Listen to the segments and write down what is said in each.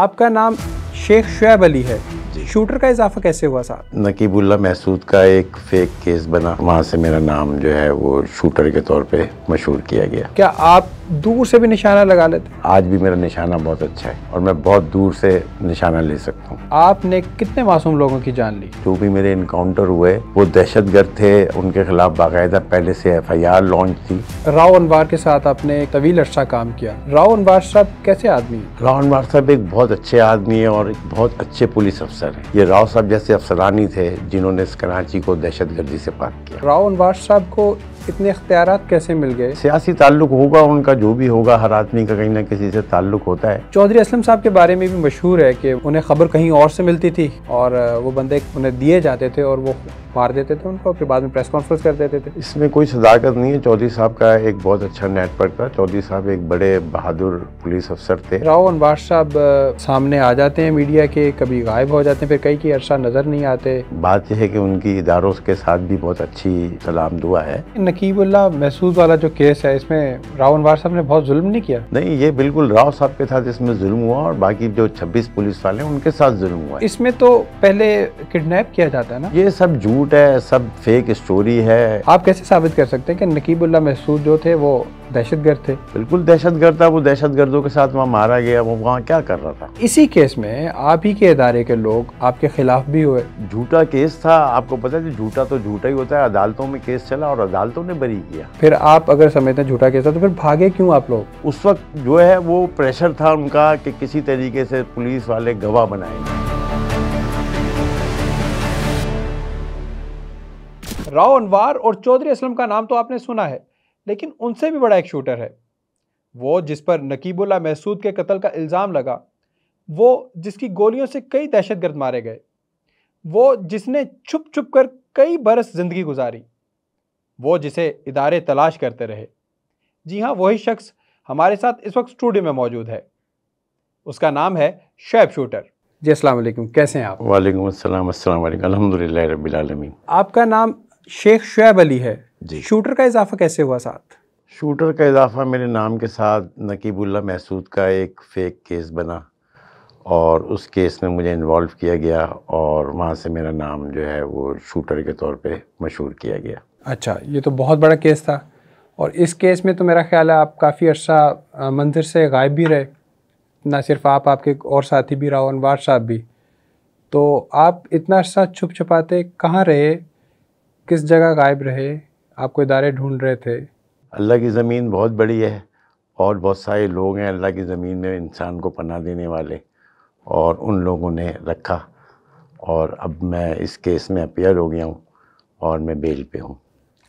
आपका नाम शेख शुएब अली है शूटर का इजाफा कैसे हुआ साहब नकीबुल्ला महसूद का एक फेक केस बना वहाँ से मेरा नाम जो है वो शूटर के तौर पे मशहूर किया गया क्या आप दूर से भी निशाना लगा लेते आज भी मेरा निशाना बहुत अच्छा है और मैं बहुत दूर से निशाना ले सकता हूँ आपने कितने मासूम लोगों की जान ली जो भी मेरे इनकाउंटर हुए वो दहशत गर्द थे उनके खिलाफ बाकायदा पहले से एफ आई आर लॉन्च थी राव अनवार के साथ आपने तवील अर्सा काम किया राव अनवार साहब कैसे आदमी राव अनवार साहब एक बहुत अच्छे आदमी है और एक बहुत अच्छे पुलिस अफसर अफसर हैं ये राव साहब जैसे अफसरानी थे जिन्होंने इस कराची को दहशत गर्दी से पाक किया राव अनवार साहब को इतने अख्तियार कैसे मिल गए सियासी ताल्लुक होगा उनका जो भी होगा हर आदमी का कहीं ना किसी से ताल्लुक होता है चौधरी असलम साहब के बारे में भी मशहूर है कि उन्हें खबर कहीं और से मिलती थी और वो बंदे उन्हें दिए जाते थे और वो मार देते थे उनको फिर बाद में प्रेस कॉन्फ्रेंस कर देते थे इसमें कोई सदाकत नहीं है चौधरी साहब का एक बहुत अच्छा नेटवर्क था चौधरी साहब एक बड़े बहादुर पुलिस अफसर थे राव अनबार साहब सामने आ जाते हैं मीडिया के कभी गायब हो जाते हैं फिर कई की अरसा नज़र नहीं आते बात यह है कि उनकी इदारों के साथ भी बहुत अच्छी सलाम दुआ है नकीबुल्ला महसूद वाला जो केस है इसमें राव अनवार साहब ने बहुत जुल्म नहीं किया नहीं ये बिल्कुल राव साहब के साथ इसमें जुल्म हुआ और बाकी जो 26 पुलिस वाले हैं उनके साथ जुल्म हुआ इसमें तो पहले किडनैप किया जाता है ना ये सब झूठ है सब फेक स्टोरी है आप कैसे साबित कर सकते हैं कि नकीबुल्ला महसूद जो थे वो दहशत गर्द थे बिल्कुल दहशत गर्द था वो दहशत गर्दों के साथ वहाँ मारा गया वो वहाँ क्या कर रहा था इसी केस में आप ही के इदारे के लोग आपके खिलाफ भी हुए झूठा केस था आपको पता है झूठा तो झूठा ही होता है अदालतों में केस चला और अदालतों ने बरी किया फिर आप अगर समझते हैं झूठा केस था तो फिर भागे क्यों आप लोग उस वक्त जो है वो प्रेशर था उनका कि किसी तरीके से पुलिस वाले गवाह बनाए राव अनवार और चौधरी असलम का नाम तो आपने सुना है लेकिन उनसे भी बड़ा एक शूटर है वो जिस पर नकीबुल्ला महसूद के कत्ल का इल्ज़ाम लगा वो जिसकी गोलियों से कई दहशतगर्द मारे गए वो जिसने छुप छुप कर कई बरस ज़िंदगी गुजारी वो जिसे इदारे तलाश करते रहे जी हाँ वही शख्स हमारे साथ इस वक्त स्टूडियो में मौजूद है उसका नाम है शैब शूटर जी असल कैसे हैं आप वालेकुम अस्सलाम अस्सलाम वालेकुम आपका नाम शेख शुएब अली है जी शूटर का इजाफा कैसे हुआ साथ शूटर का इजाफा मेरे नाम के साथ नकीबुल्ला महसूद का एक फेक केस बना और उस केस में मुझे इन्वॉल्व किया गया और वहाँ से मेरा नाम जो है वो शूटर के तौर पे मशहूर किया गया अच्छा ये तो बहुत बड़ा केस था और इस केस में तो मेरा ख्याल है आप काफ़ी अर्सा मंदिर से गायब भी रहे ना सिर्फ आप आपके और साथी भी राव अनवार साहब भी तो आप इतना अर्सा छुप छुपाते कहाँ रहे किस जगह गायब रहे आपको इदारे ढूंढ रहे थे अल्लाह की ज़मीन बहुत बड़ी है और बहुत सारे लोग हैं अल्लाह की ज़मीन में इंसान को पना देने वाले और उन लोगों ने रखा और अब मैं इस केस में अपेयर हो गया हूँ और मैं बेल पे हूँ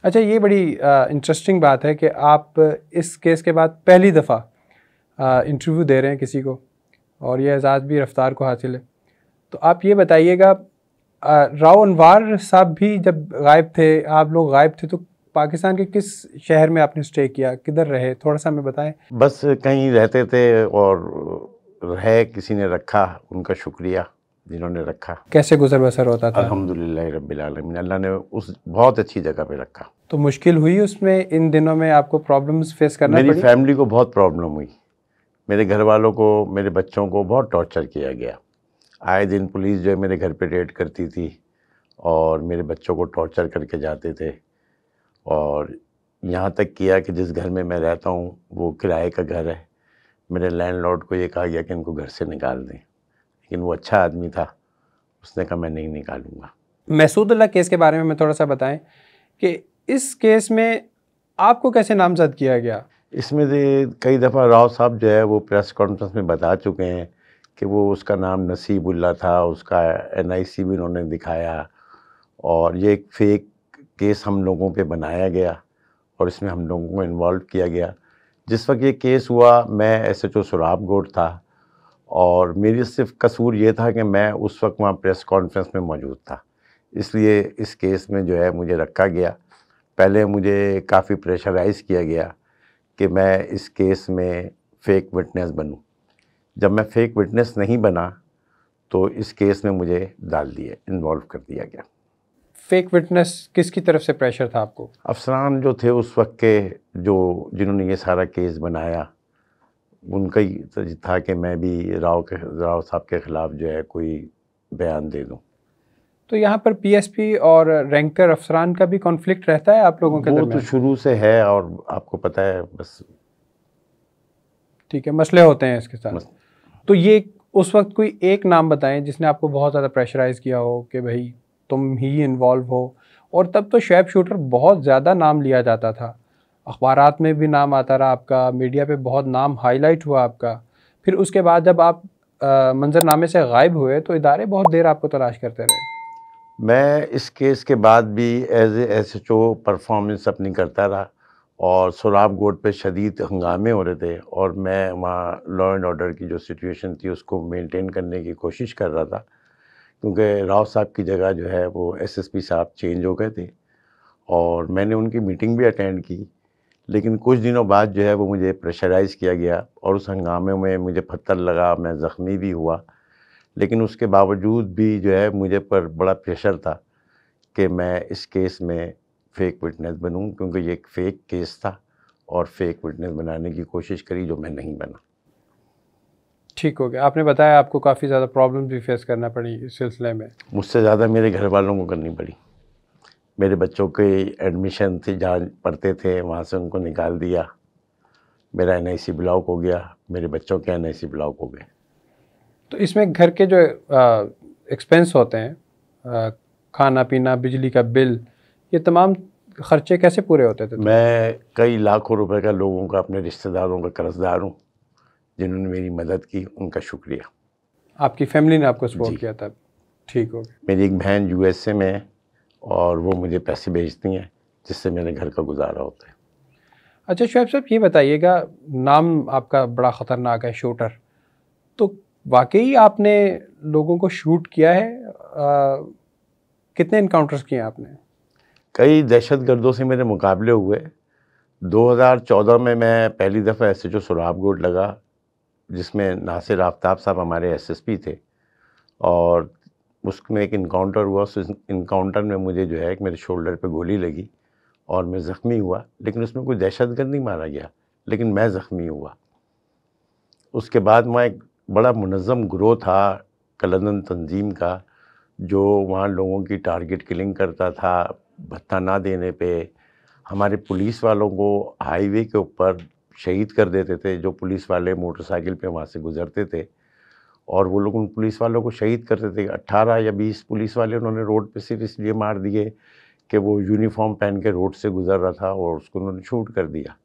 अच्छा ये बड़ी इंटरेस्टिंग बात है कि आप इस केस के बाद पहली दफ़ा इंटरव्यू दे रहे हैं किसी को और ये एजाज़ भी रफ़्तार को हासिल है तो आप ये बताइएगा राव अनवार साहब भी जब गायब थे आप लोग गायब थे तो पाकिस्तान के किस शहर में आपने स्टे किया किधर रहे थोड़ा सा हमें बताएं बस कहीं रहते थे और रहे किसी ने रखा उनका शुक्रिया जिन्होंने रखा कैसे गुजर बसर होता था अलहमदिल्ला रबीआलमीन अल्लाह ने उस बहुत अच्छी जगह पे रखा तो मुश्किल हुई उसमें इन दिनों में आपको प्रॉब्लम्स फेस करना मेरी फैमिली को बहुत प्रॉब्लम हुई मेरे घर वालों को मेरे बच्चों को बहुत टॉर्चर किया गया आए दिन पुलिस जो है मेरे घर पे रेड करती थी और मेरे बच्चों को टॉर्चर करके जाते थे और यहाँ तक किया कि जिस घर में मैं रहता हूँ वो किराए का घर है मेरे लैंडलॉर्ड को ये कहा गया कि इनको घर से निकाल दें लेकिन वो अच्छा आदमी था उसने कहा मैं नहीं निकालूंगा महसूद अल्लाह केस के बारे में मैं थोड़ा सा बताएं कि इस केस में आपको कैसे नामजद किया गया इसमें से कई दफ़ा राव साहब जो है वो प्रेस कॉन्फ्रेंस में बता चुके हैं कि वो उसका नाम नसीबुल्ला था उसका एनआईसी भी उन्होंने दिखाया और ये एक फेक केस हम लोगों पे बनाया गया और इसमें हम लोगों को इन्वॉल्व किया गया जिस वक्त ये केस हुआ मैं एस एच ओ था और मेरी सिर्फ कसूर ये था कि मैं उस वक्त वहाँ प्रेस कॉन्फ्रेंस में मौजूद था इसलिए इस केस में जो है मुझे रखा गया पहले मुझे काफ़ी प्रेशराइज़ किया गया कि मैं इस केस में फ़ेक विटनेस बनूँ जब मैं फेक विटनेस नहीं बना तो इस केस में मुझे डाल दिए इन्वॉल्व कर दिया गया फेक विटनेस किसकी तरफ से प्रेशर था आपको अफसरान जो थे उस वक्त के जो जिन्होंने ये सारा केस बनाया उनका ही तो था कि मैं भी राव के राव साहब के ख़िलाफ़ जो है कोई बयान दे दूँ तो यहाँ पर पीएसपी और रैंकर अफसरान का भी कॉन्फ्लिक्ट रहता है आप लोगों के वो तो शुरू से है और आपको पता है बस ठीक है मसले होते हैं इसके साथ तो ये उस वक्त कोई एक नाम बताएं जिसने आपको बहुत ज़्यादा प्रेशराइज किया हो कि भाई तुम ही इन्वॉल्व हो और तब तो शेब शूटर बहुत ज़्यादा नाम लिया जाता था अखबार में भी नाम आता रहा आपका मीडिया पर बहुत नाम हाईलाइट हुआ आपका फिर उसके बाद जब आप मंजरनामे से गायब हुए तो इदारे बहुत देर आपको तलाश करते रहे मैं इस केस के बाद भी as S H O performance अपनी करता रहा और सोराब गोड पे शदीद हंगामे हो रहे थे और मैं वहाँ लॉ एंड ऑर्डर की जो सिचुएशन थी उसको मेंटेन करने की कोशिश कर रहा था क्योंकि राव साहब की जगह जो है वो एसएसपी साहब चेंज हो गए थे और मैंने उनकी मीटिंग भी अटेंड की लेकिन कुछ दिनों बाद जो है वो मुझे प्रेशराइज़ किया गया और उस हंगामे में मुझे पत्थर लगा मैं ज़ख्मी भी हुआ लेकिन उसके बावजूद भी जो है मुझे पर बड़ा प्रेशर था कि मैं इस केस में फेक विटनेस बनूँ क्योंकि ये एक फ़ेक केस था और फेक विटनेस बनाने की कोशिश करी जो मैं नहीं बना ठीक हो गया आपने बताया आपको काफ़ी ज़्यादा प्रॉब्लम भी फेस करना पड़ी इस सिलसिले में मुझसे ज़्यादा मेरे घर वालों को करनी पड़ी मेरे बच्चों के एडमिशन थे जहाँ पढ़ते थे वहाँ से उनको निकाल दिया मेरा एन ब्लॉक हो गया मेरे बच्चों के एन ब्लॉक हो गए तो इसमें घर के जो एक्सपेंस होते हैं आ, खाना पीना बिजली का बिल ये तमाम खर्चे कैसे पूरे होते थे मैं कई लाखों रुपए का लोगों का अपने रिश्तेदारों का कर्जदार हूँ जिन्होंने मेरी मदद की उनका शुक्रिया आपकी फैमिली ने आपको सपोर्ट किया था ठीक हो गया मेरी एक बहन ए में है और वो मुझे पैसे भेजती हैं जिससे मेरे घर का गुजारा होता है अच्छा शुएब साहब ये बताइएगा नाम आपका बड़ा ख़तरनाक है शूटर तो वाकई आपने लोगों को शूट किया है आ, कितने इनकाउंटर्स किए आपने कई दहशत गर्दों से मेरे मुकाबले हुए 2014 में मैं पहली दफ़ा एस एच ओ सुराबगोट लगा जिसमें नासिर आफ्ताब साहब हमारे एसएसपी थे और उसमें एक इनकाउंटर हुआ उस इनकाउंटर में मुझे जो है मेरे शोल्डर पे गोली लगी और मैं ज़ख्मी हुआ लेकिन उसमें कोई दहशतगर्द नहीं मारा गया लेकिन मैं ज़ख्मी हुआ उसके बाद वहाँ एक बड़ा मुनज़म ग्रोह था कलंदन तंजीम का जो वहाँ लोगों की टारगेट किलिंग करता था भत्ता ना देने पे हमारे पुलिस वालों को हाईवे के ऊपर शहीद कर देते थे जो पुलिस वाले मोटरसाइकिल पे वहाँ से गुजरते थे और वो लोग उन पुलिस वालों को शहीद करते थे 18 या 20 पुलिस वाले उन्होंने रोड पे सिर्फ इसलिए मार दिए कि वो यूनिफॉर्म पहन के रोड से गुजर रहा था और उसको उन्होंने छूट कर दिया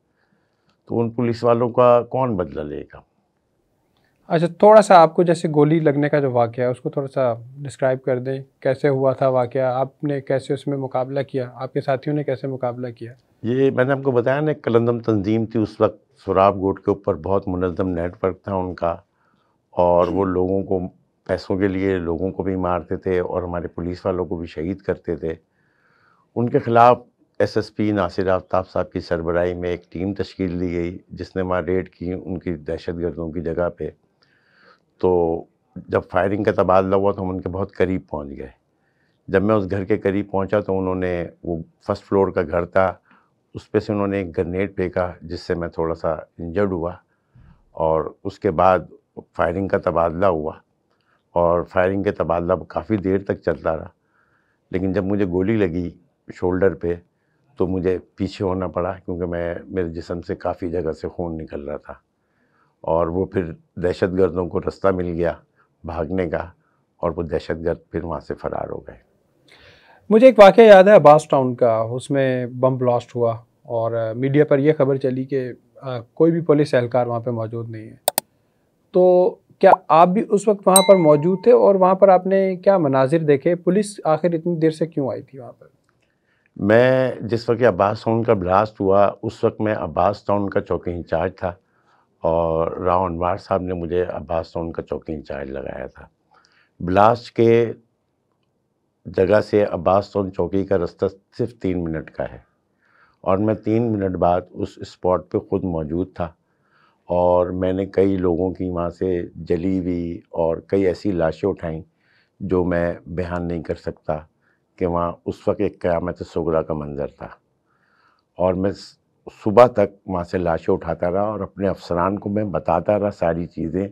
तो उन पुलिस वालों का कौन बदला लेगा अच्छा थोड़ा सा आपको जैसे गोली लगने का जो वाक़ है उसको थोड़ा सा डिस्क्राइब कर दें कैसे हुआ था वाक़ आपने कैसे उसमें मुकाबला किया आपके साथियों ने कैसे मुकाबला किया ये मैंने आपको बताया ना कलंदम तंजीम थी उस वक्त सुराब गोट के ऊपर बहुत मुनम नेटवर्क था उनका और वो लोगों को पैसों के लिए लोगों को भी मारते थे और हमारे पुलिस वालों को भी शहीद करते थे उनके ख़िलाफ़ एसएसपी नासिर आफ्ताब साहब की सरबराही में एक टीम तश्ील दी गई जिसने वहाँ रेड की उनकी दहशत गर्दों की जगह पर तो जब फायरिंग का तबादला हुआ तो हम उनके बहुत करीब पहुंच गए जब मैं उस घर के करीब पहुंचा तो उन्होंने वो फर्स्ट फ्लोर का घर था उस पर से उन्होंने एक ग्रनेड फेंका जिससे मैं थोड़ा सा इंजर्ड हुआ और उसके बाद फायरिंग का तबादला हुआ और फायरिंग के तबादला काफ़ी देर तक चलता रहा लेकिन जब मुझे गोली लगी शोल्डर पे तो मुझे पीछे होना पड़ा क्योंकि मैं मेरे जिसम से काफ़ी जगह से खून निकल रहा था और वो फिर दहशत गर्दों को रास्ता मिल गया भागने का और वो दहशत गर्द फिर वहाँ से फरार हो गए मुझे एक वाक़ याद है अब्बास टाउन का उसमें बम ब्लास्ट हुआ और मीडिया पर यह खबर चली कि कोई भी पुलिस एहलकार वहाँ पर मौजूद नहीं है तो क्या आप भी उस वक्त वहाँ पर मौजूद थे और वहाँ पर आपने क्या मनाजिर देखे पुलिस आखिर इतनी देर से क्यों आई थी वहाँ पर मैं जिस वक्त अब्बास टाउन का ब्लास्ट हुआ उस वक्त मैं अब्बास टाउन का चौकी इंचार्ज था और राव अनवार साहब ने मुझे अब्बास सोन का चौकी इंचार्ज लगाया था ब्लास्ट के जगह से अब्बास सोन चौकी का रास्ता सिर्फ तीन मिनट का है और मैं तीन मिनट बाद उस स्पॉट पे ख़ुद मौजूद था और मैंने कई लोगों की वहाँ से जली हुई और कई ऐसी लाशें उठाई जो मैं बयान नहीं कर सकता कि वहाँ उस वक्त एक क़्यामत सगरा का मंज़र था और मैं सुबह तक वहाँ से लाशें उठाता रहा और अपने अफसरान को मैं बताता रहा सारी चीज़ें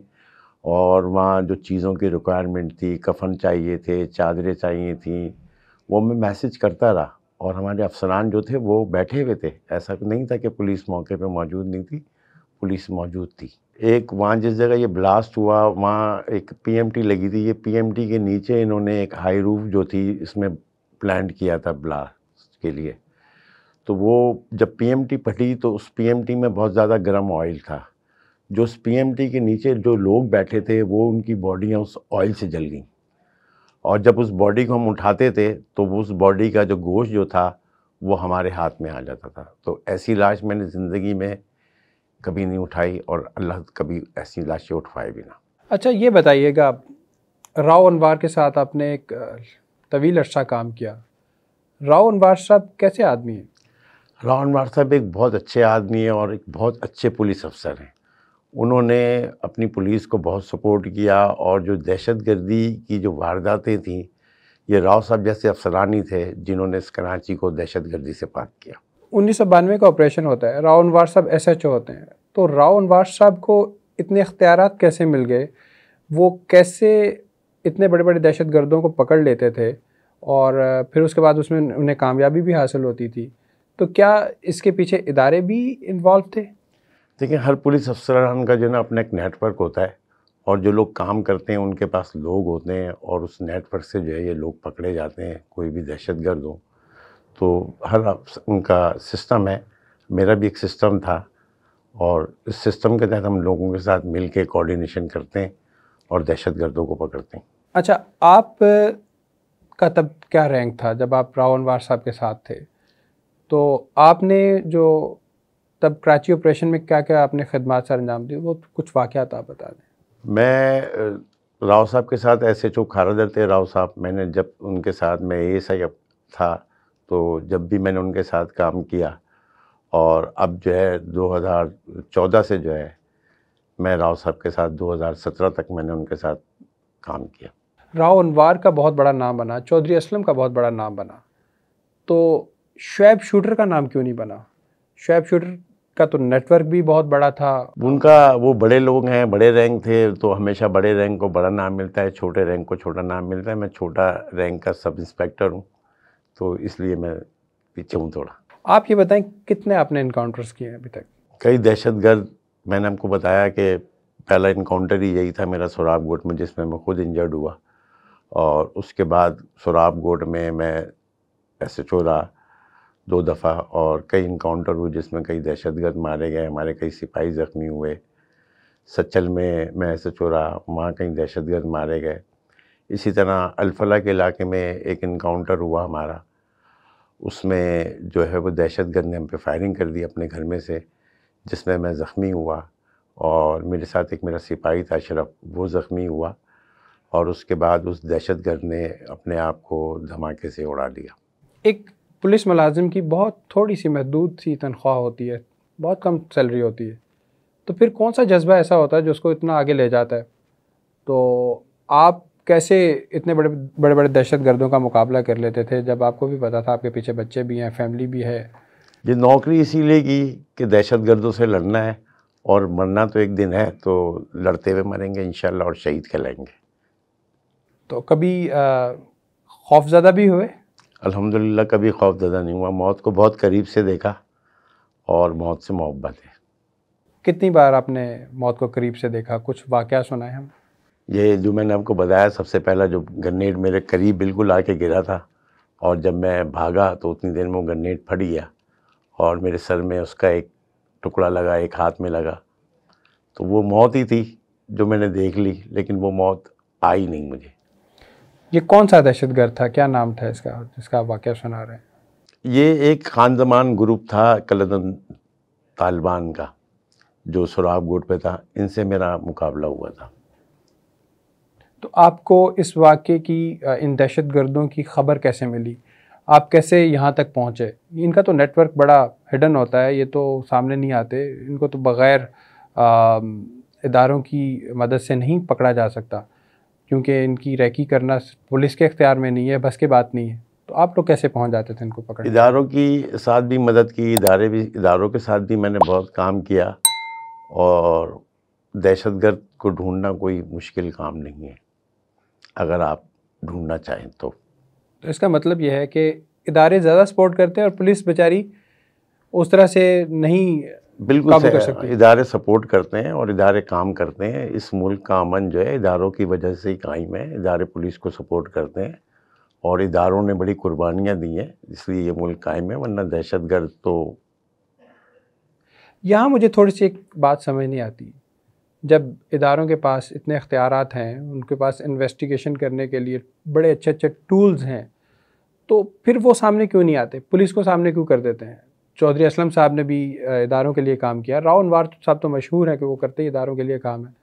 और वहाँ जो चीज़ों की रिक्वायरमेंट थी कफन चाहिए थे चादरें चाहिए थी वो मैं मैसेज करता रहा और हमारे अफसरान जो थे वो बैठे हुए थे ऐसा नहीं था कि पुलिस मौके पर मौजूद नहीं थी पुलिस मौजूद थी एक वहाँ जिस जगह ये ब्लास्ट हुआ वहाँ एक पीएमटी लगी थी ये पीएमटी के नीचे इन्होंने एक हाई रूफ जो थी इसमें प्लान किया था ब्लास्ट के लिए तो वो जब पीएमटी फटी तो उस पीएमटी में बहुत ज़्यादा गर्म ऑयल था जो उस पी के नीचे जो लोग बैठे थे वो उनकी बॉडियाँ उस ऑयल से जल गईं और जब उस बॉडी को हम उठाते थे तो उस बॉडी का जो गोश्त जो था वो हमारे हाथ में आ जाता था तो ऐसी लाश मैंने ज़िंदगी में कभी नहीं उठाई और अल्लाह कभी ऐसी लाशें उठवाए भी ना अच्छा ये बताइएगा राव अनवार के साथ आपने एक तवील अर्सा काम किया राव अनवार साहब कैसे आदमी हैं रावण मार साहब एक बहुत अच्छे आदमी हैं और एक बहुत अच्छे पुलिस अफसर हैं उन्होंने अपनी पुलिस को बहुत सपोर्ट किया और जो दहशत गर्दी की जो वारदातें थीं ये राव साहब जैसे अफसरानी थे जिन्होंने इस कराची को दहशत गर्दी से पाक किया उन्नीस का ऑपरेशन होता है राव अनवार साहब एस एच ओ होते हैं तो राव अनवार साहब को इतने अख्तियार कैसे मिल गए वो कैसे इतने बड़े बड़े दहशत गर्दों को पकड़ लेते थे और फिर उसके बाद उसमें उन्हें कामयाबी भी हासिल होती थी तो क्या इसके पीछे इदारे भी इन्वॉल्व थे देखिए हर पुलिस अफसरान का जो ना अपना एक नेटवर्क होता है और जो लोग काम करते हैं उनके पास लोग होते हैं और उस नेटवर्क से जो है ये लोग पकड़े जाते हैं कोई भी दहशत गर्द हो तो हर उनका सिस्टम है मेरा भी एक सिस्टम था और इस सिस्टम के तहत हम लोगों के साथ मिल के कोऑर्डिनेशन करते हैं और दहशत गर्दों को पकड़ते हैं अच्छा आप का तब क्या रैंक था जब आप रावण वार साहब के साथ थे तो आपने जो तब कराची ऑपरेशन में क्या क्या आपने खदमात सर अंजाम दी वो तो कुछ वाक़ात आप बता दें मैं राव साहब के साथ एस एच ओ खारादर थे राव साहब मैंने जब उनके साथ मैं एस आई था तो जब भी मैंने उनके साथ काम किया और अब जो है 2014 से जो है मैं राव साहब के साथ 2017 तक मैंने उनके साथ काम किया राव अनवार का बहुत बड़ा नाम बना चौधरी असलम का बहुत बड़ा नाम बना तो शुएब शूटर का नाम क्यों नहीं बना शुएब शूटर का तो नेटवर्क भी बहुत बड़ा था उनका वो बड़े लोग हैं बड़े रैंक थे तो हमेशा बड़े रैंक को बड़ा नाम मिलता है छोटे रैंक को छोटा नाम मिलता है मैं छोटा रैंक का सब इंस्पेक्टर हूँ तो इसलिए मैं पीछे हूँ थोड़ा आप ये बताएं कितने आपने इनकाउंटर्स किए हैं अभी तक कई दहशतगर्द मैंने आपको बताया कि पहला इनकाउंटर ही यही था मेरा गोट में जिसमें मैं खुद इंजर्ड हुआ और उसके बाद गोट में मैं ऐसे चोरा दो दफ़ा और कई इनकाउंटर हुए जिसमें कई दहशतगर्द मारे गए हमारे कई सिपाही ज़ख्मी हुए सचल में मैं ऐसे चोरा वहाँ कई दहशतगर्द मारे गए इसी तरह अलफला के इलाके में एक इनकाउंटर हुआ हमारा उसमें जो है वो दहशत गर्द ने हम पे फायरिंग कर दी अपने घर में से जिसमें मैं ज़ख्मी हुआ और मेरे साथ एक मेरा सिपाही था अशरफ वो ज़ख्मी हुआ और उसके बाद उस दहशत गर्द ने अपने आप को धमाके से उड़ा लिया एक पुलिस मुलाजिम की बहुत थोड़ी सी महदूद सी तनख्वाह होती है बहुत कम सैलरी होती है तो फिर कौन सा जज्बा ऐसा होता है जो उसको इतना आगे ले जाता है तो आप कैसे इतने बड़े बड़े बड़े दहशत गर्दों का मुकाबला कर लेते थे जब आपको भी पता था आपके पीछे बच्चे भी हैं फैमिली भी है ये नौकरी इसीलिए की कि दहशत गर्दों से लड़ना है और मरना तो एक दिन है तो लड़ते हुए मरेंगे इन और शहीद कहलाएंगे तो कभी खौफजदा भी हुए अल्हम्दुलिल्लाह कभी खौफ ज़्यादा नहीं हुआ मौत को बहुत करीब से देखा और मौत से मोहब्बत है कितनी बार आपने मौत को करीब से देखा कुछ वाक़ सुना है हम ये जो मैंने आपको बताया सबसे पहला जो गन्नेट मेरे करीब बिल्कुल आके गिरा था और जब मैं भागा तो उतनी देर में वो गन्नेट फट गया और मेरे सर में उसका एक टुकड़ा लगा एक हाथ में लगा तो वो मौत ही थी जो मैंने देख ली लेकिन वो मौत आई नहीं मुझे ये कौन सा दहशत था क्या नाम था इसका जिसका आप वाक्य सुना रहे हैं ये एक खान जमान ग्रुप था कलदन तालिबान का जो सुराब गुट पे था इनसे मेरा मुकाबला हुआ था तो आपको इस वाक्य की इन दहशत गर्दों की खबर कैसे मिली आप कैसे यहाँ तक पहुँचे इनका तो नेटवर्क बड़ा हिडन होता है ये तो सामने नहीं आते इनको तो बग़ैर इदारों की मदद से नहीं पकड़ा जा सकता क्योंकि इनकी रैकी करना पुलिस के अख्तियार में नहीं है बस की बात नहीं है तो आप लोग कैसे पहुंच जाते थे इनको पकड़ इदारों की साथ भी मदद की इदारे भी इदारों के साथ भी मैंने बहुत काम किया और दहशतगर्द को ढूंढना कोई मुश्किल काम नहीं है अगर आप ढूंढना चाहें तो तो इसका मतलब यह है कि इदारे ज़्यादा सपोर्ट करते हैं और पुलिस बेचारी उस तरह से नहीं बिल्कुल इदारे सपोर्ट करते हैं और इदारे काम करते हैं इस मुल्क का अमन जो है इदारों की वजह से ही कायम है इदारे पुलिस को सपोर्ट करते हैं और इदारों ने बड़ी कुर्बानियाँ दी हैं इसलिए ये मुल्क कायम है वरना दहशतगर्द तो यहाँ मुझे थोड़ी सी एक बात समझ नहीं आती जब इदारों के पास इतने अख्तियार हैं उनके पास इन्वेस्टिगेशन करने के लिए बड़े अच्छे अच्छे टूल्स हैं तो फिर वो सामने क्यों नहीं आते पुलिस को सामने क्यों कर देते हैं चौधरी असलम साहब ने भी इदारों के लिए काम किया राव अनवार तो साहब तो मशहूर हैं कि वो करते ही इदारों के लिए काम है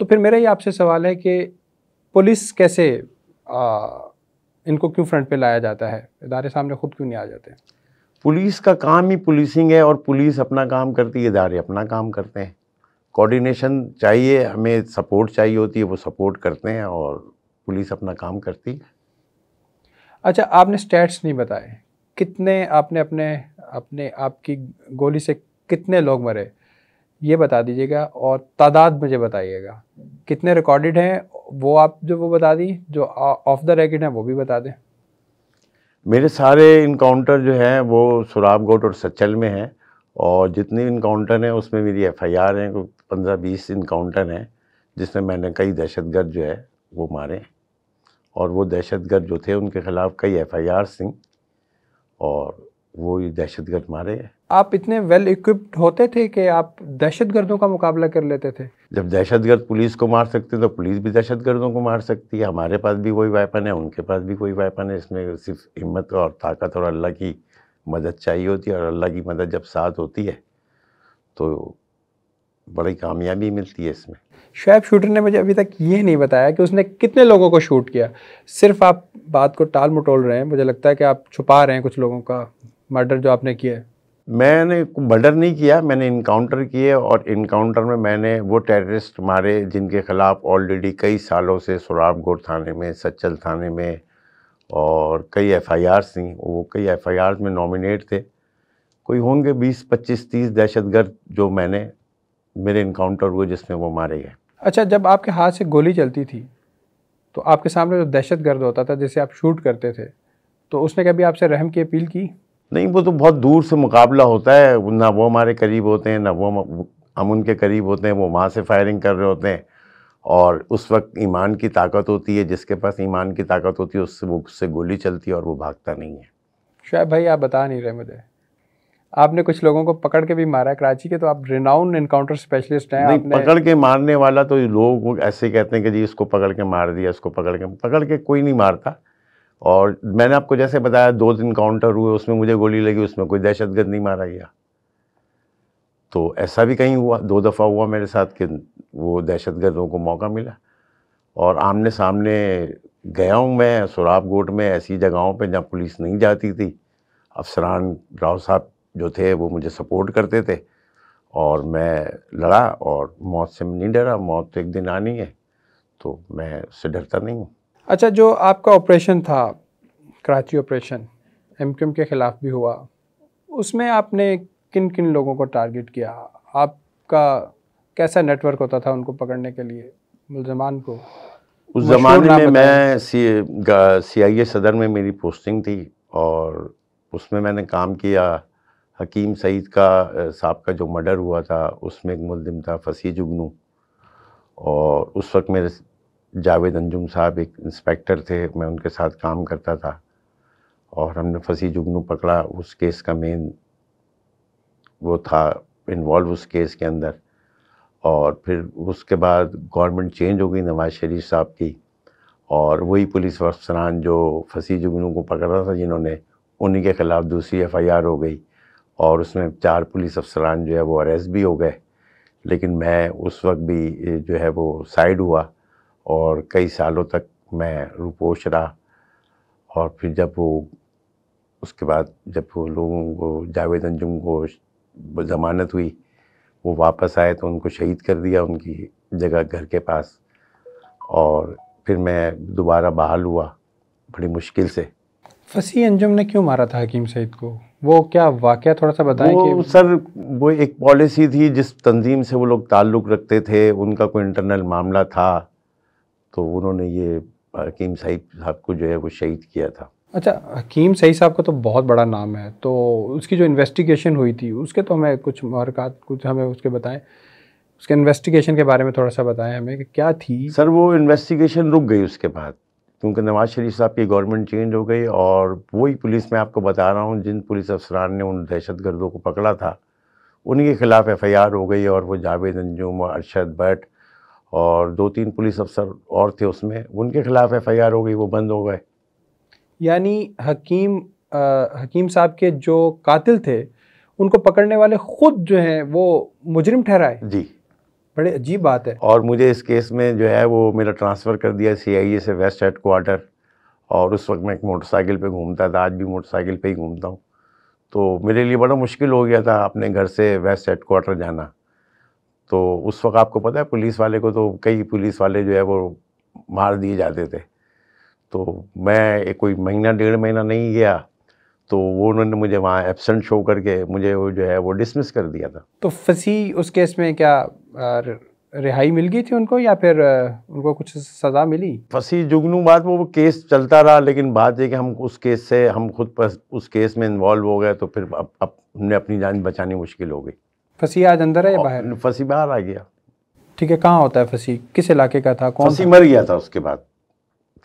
तो फिर मेरा ये आपसे सवाल है कि पुलिस कैसे आ, इनको क्यों फ्रंट पे लाया जाता है इदारे सामने खुद क्यों नहीं आ जाते पुलिस का काम ही पुलिसिंग है और पुलिस अपना काम करती है इदारे अपना काम करते हैं कोऑर्डिनेशन चाहिए हमें सपोर्ट चाहिए होती है वो सपोर्ट करते हैं और पुलिस अपना काम करती है अच्छा आपने स्टैट्स नहीं बताए कितने आपने अपने अपने आपकी गोली से कितने लोग मरे ये बता दीजिएगा और तादाद मुझे बताइएगा कितने रिकॉर्डेड हैं वो आप जो वो बता दी जो ऑफ द रैकेट हैं वो भी बता दें मेरे सारे इनकाउंटर जो हैं वो सुराबगोट और सचल में हैं और जितने इनकाउंटर हैं उसमें मेरी एफ आई आर हैं पंद्रह बीस इनकाउंटर हैं जिसमें मैंने कई दहशतगर्द जो है वो मारे और वो दहशतगर्द जो थे उनके ख़िलाफ़ कई एफ आई आर थी और वो ये दहशतगर्द मारे हैं आप इतने वेल इक्विप्ड होते थे कि आप दहशत गर्दों का मुकाबला कर लेते थे जब दहशत गर्द पुलिस को मार सकते तो पुलिस भी दहशत गर्दों को मार सकती है हमारे पास भी कोई वाइपन है उनके पास भी कोई वाइपन है इसमें सिर्फ हिम्मत और ताकत और अल्लाह की मदद चाहिए होती है और अल्लाह की मदद जब साथ होती है तो बड़ी कामयाबी मिलती है इसमें शायद शूटर ने मुझे अभी तक ये नहीं बताया कि उसने कितने लोगों को शूट किया सिर्फ आप बात को टाल मटोल रहे हैं मुझे लगता है कि आप छुपा रहे हैं कुछ लोगों का मर्डर जो आपने किया है मैंने मर्डर नहीं किया मैंने इनकाउंटर किए और इनकाउंटर में मैंने वो टेररिस्ट मारे जिनके ख़िलाफ़ ऑलरेडी कई सालों से सुराबगोट थाने में सच्चल थाने में और कई एफआईआर्स थी वो कई आर में नॉमिनेट थे कोई होंगे 20, 25, 30 दहशतगर्द जो मैंने मेरे इनकाउंटर हुए जिसमें वो मारे गए अच्छा जब आपके हाथ से गोली चलती थी तो आपके सामने जो दहशत गर्द होता था जिसे आप शूट करते थे तो उसने कभी आपसे रहम की अपील की नहीं वो तो बहुत दूर से मुकाबला होता है ना वो हमारे करीब होते हैं ना वो हम उनके करीब होते हैं वो वहाँ से फायरिंग कर रहे होते हैं और उस वक्त ईमान की ताकत होती है जिसके पास ईमान की ताकत होती है उससे वो उससे गोली चलती है और वो भागता नहीं है शायद भाई आप बता नहीं रहे मुझे आपने कुछ लोगों को पकड़ के भी मारा है कराची के तो आप रिनाउन इनकाउंटर स्पेशलिस्ट हैं नहीं आपने... पकड़ के मारने वाला तो लोग ऐसे कहते हैं कि जी इसको पकड़ के मार दिया इसको पकड़ के पकड़ के कोई नहीं मारता और मैंने आपको जैसे बताया दो दिन काउंटर हुए उसमें मुझे गोली लगी उसमें कोई दहशतगर्द नहीं मारा गया तो ऐसा भी कहीं हुआ दो दफ़ा हुआ मेरे साथ कि वो दहशतगर्दों को मौका मिला और आमने सामने गया हूँ मैं गोट में ऐसी जगहों पे जहाँ पुलिस नहीं जाती थी अफसरान राव साहब जो थे वो मुझे सपोर्ट करते थे और मैं लड़ा और मौत से नहीं डरा मौत तो एक दिन आनी है तो मैं उससे डरता नहीं हूँ अच्छा जो आपका ऑपरेशन था कराची ऑपरेशन एम के ख़िलाफ़ भी हुआ उसमें आपने किन किन लोगों को टारगेट किया आपका कैसा नेटवर्क होता था उनको पकड़ने के लिए मुलजमान को उस ज़माने में मैं सी आई ए सदर में मेरी पोस्टिंग थी और उसमें मैंने काम किया हकीम सईद का साहब का जो मर्डर हुआ था उसमें एक मुलिम था फसी जुगनू और उस वक्त मेरे जावेद अंजुम साहब एक इंस्पेक्टर थे मैं उनके साथ काम करता था और हमने फंसी जुगनू पकड़ा उस केस का मेन वो था इन्वॉल्व उस केस के अंदर और फिर उसके बाद गवर्नमेंट चेंज हो गई नवाज शरीफ साहब की और वही पुलिस अफसरान जो फंसी जुगनू को पकड़ रहा था जिन्होंने उन्हीं के ख़िलाफ़ दूसरी एफआईआर हो गई और उसमें चार पुलिस अफसरान जो है वो अरेस्ट भी हो गए लेकिन मैं उस वक्त भी जो है वो साइड हुआ और कई सालों तक मैं रूपोश रहा और फिर जब वो उसके बाद जब वो लोगों को जावेद अंजुम को ज़मानत हुई वो वापस आए तो उनको शहीद कर दिया उनकी जगह घर के पास और फिर मैं दोबारा बहाल हुआ बड़ी मुश्किल से फसी अंजुम ने क्यों मारा था हकीम सईद को वो क्या वाक़ थोड़ा सा बताएं वो कि सर वो एक पॉलिसी थी जिस तंजीम से वो लोग ताल्लुक़ रखते थे उनका कोई इंटरनल मामला था तो उन्होंने ये हकीम साहिब साहब को जो है वो शहीद किया था अच्छा हकीम सही साहब का तो बहुत बड़ा नाम है तो उसकी जो इन्वेस्टिगेशन हुई थी उसके तो हमें कुछ महरकत कुछ हमें उसके बताएं उसके इन्वेस्टिगेशन के बारे में थोड़ा सा बताएं हमें कि क्या थी सर वो इन्वेस्टिगेशन रुक गई उसके बाद क्योंकि नवाज शरीफ साहब की गवर्नमेंट चेंज हो गई और वही पुलिस मैं आपको बता रहा हूँ जिन पुलिस अफसरान ने उन दहशत गर्दों को पकड़ा था उनके खिलाफ एफ आई आर हो गई और वो जावेद अंजुम और अरशद भट्ट और दो तीन पुलिस अफसर और थे उसमें उनके खिलाफ आर हो गई वो बंद हो गए यानी हकीम आ, हकीम साहब के जो कातिल थे उनको पकड़ने वाले खुद जो हैं वो मुजरिम ठहराए जी बड़े अजीब बात है और मुझे इस केस में जो है वो मेरा ट्रांसफ़र कर दिया सीआईए से वेस्ट हेड क्वार्टर और उस वक्त मैं एक मोटरसाइकिल पे घूमता था आज भी मोटरसाइकिल पे ही घूमता हूँ तो मेरे लिए बड़ा मुश्किल हो गया था अपने घर से वेस्ट हेड क्वार्टर जाना तो उस वक्त आपको पता है पुलिस वाले को तो कई पुलिस वाले जो है वो मार दिए जाते थे तो मैं एक कोई महीना डेढ़ महीना नहीं गया तो वो उन्होंने मुझे वहाँ एबसेंट शो करके मुझे वो जो है वो डिसमिस कर दिया था तो फंसी उस केस में क्या रिहाई मिल गई थी उनको या फिर उनको कुछ सज़ा मिली फंसी जुगनू बाद वो केस चलता रहा लेकिन बात यह कि हम उस केस से हम खुद पर उस केस में इन्वॉल्व हो गए तो फिर अब अब हमने अपनी जान बचानी मुश्किल हो गई फसी आज अंदर है या बाहर फसी बाहर आ गया ठीक है कहाँ होता है फसी किस इलाके का था कौन फसी मर गया था उसके बाद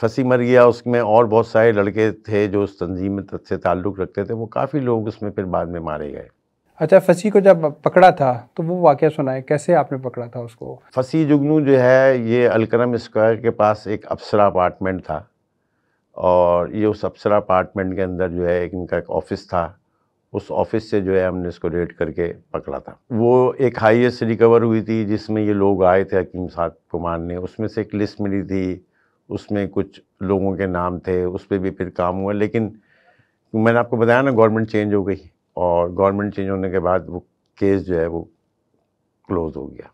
फसी मर गया उसमें और बहुत सारे लड़के थे जो उस तंजीम से ताल्लुक़ रखते थे वो काफ़ी लोग उसमें फिर बाद में मारे गए अच्छा फसी को जब पकड़ा था तो वो वाक़ सुनाए कैसे आपने पकड़ा था उसको फसी जुगनू जो है ये अलकरम स्क्वायर के पास एक अप्सरा अपार्टमेंट था और ये उस अप्सरा अपार्टमेंट के अंदर जो है एक इनका एक ऑफिस था उस ऑफिस से जो है हमने इसको रेड करके पकड़ा था वो एक हाईएस्ट रिकवर हुई थी जिसमें ये लोग आए थे हकीम साहब को मारने उसमें से एक लिस्ट मिली थी उसमें कुछ लोगों के नाम थे उस पर भी फिर काम हुआ लेकिन मैंने आपको बताया ना गवर्नमेंट चेंज हो गई और गवर्नमेंट चेंज होने के बाद वो केस जो है वो क्लोज हो गया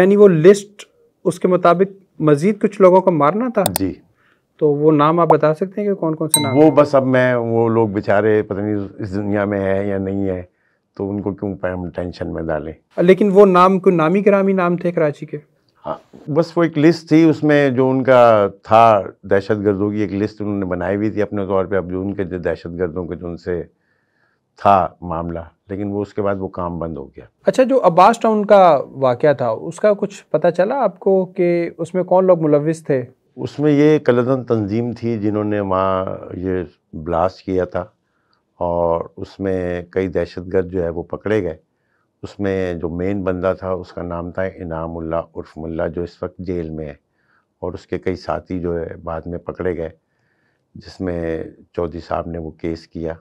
यानी वो लिस्ट उसके मुताबिक मज़ीद कुछ लोगों को मारना था जी तो वो नाम आप बता सकते हैं कि कौन कौन से नाम वो बस अब मैं वो लोग बेचारे पता नहीं इस दुनिया में है या नहीं है तो उनको क्यों हम टेंशन में डालें लेकिन वो नाम कोई नामी ग्रामी नाम थे कराची के हाँ बस वो एक लिस्ट थी उसमें जो उनका था दहशत गर्दों की एक लिस्ट उन्होंने बनाई हुई थी अपने तौर पे अब जो उनके जो दहशत गर्दों के जो उनसे था मामला लेकिन वो उसके बाद वो काम बंद हो गया अच्छा जो अब्बास टाउन का वाक़ था उसका कुछ पता चला आपको कि उसमें कौन लोग मुलविस थे उसमें ये कलदन तंजीम थी जिन्होंने वहाँ ये ब्लास्ट किया था और उसमें कई दहशतगर्द जो है वो पकड़े गए उसमें जो मेन बंदा था उसका नाम था इनामुल्ला उर्फ मुल्ला जो इस वक्त जेल में है और उसके कई साथी जो है बाद में पकड़े गए जिसमें चौधरी साहब ने वो केस किया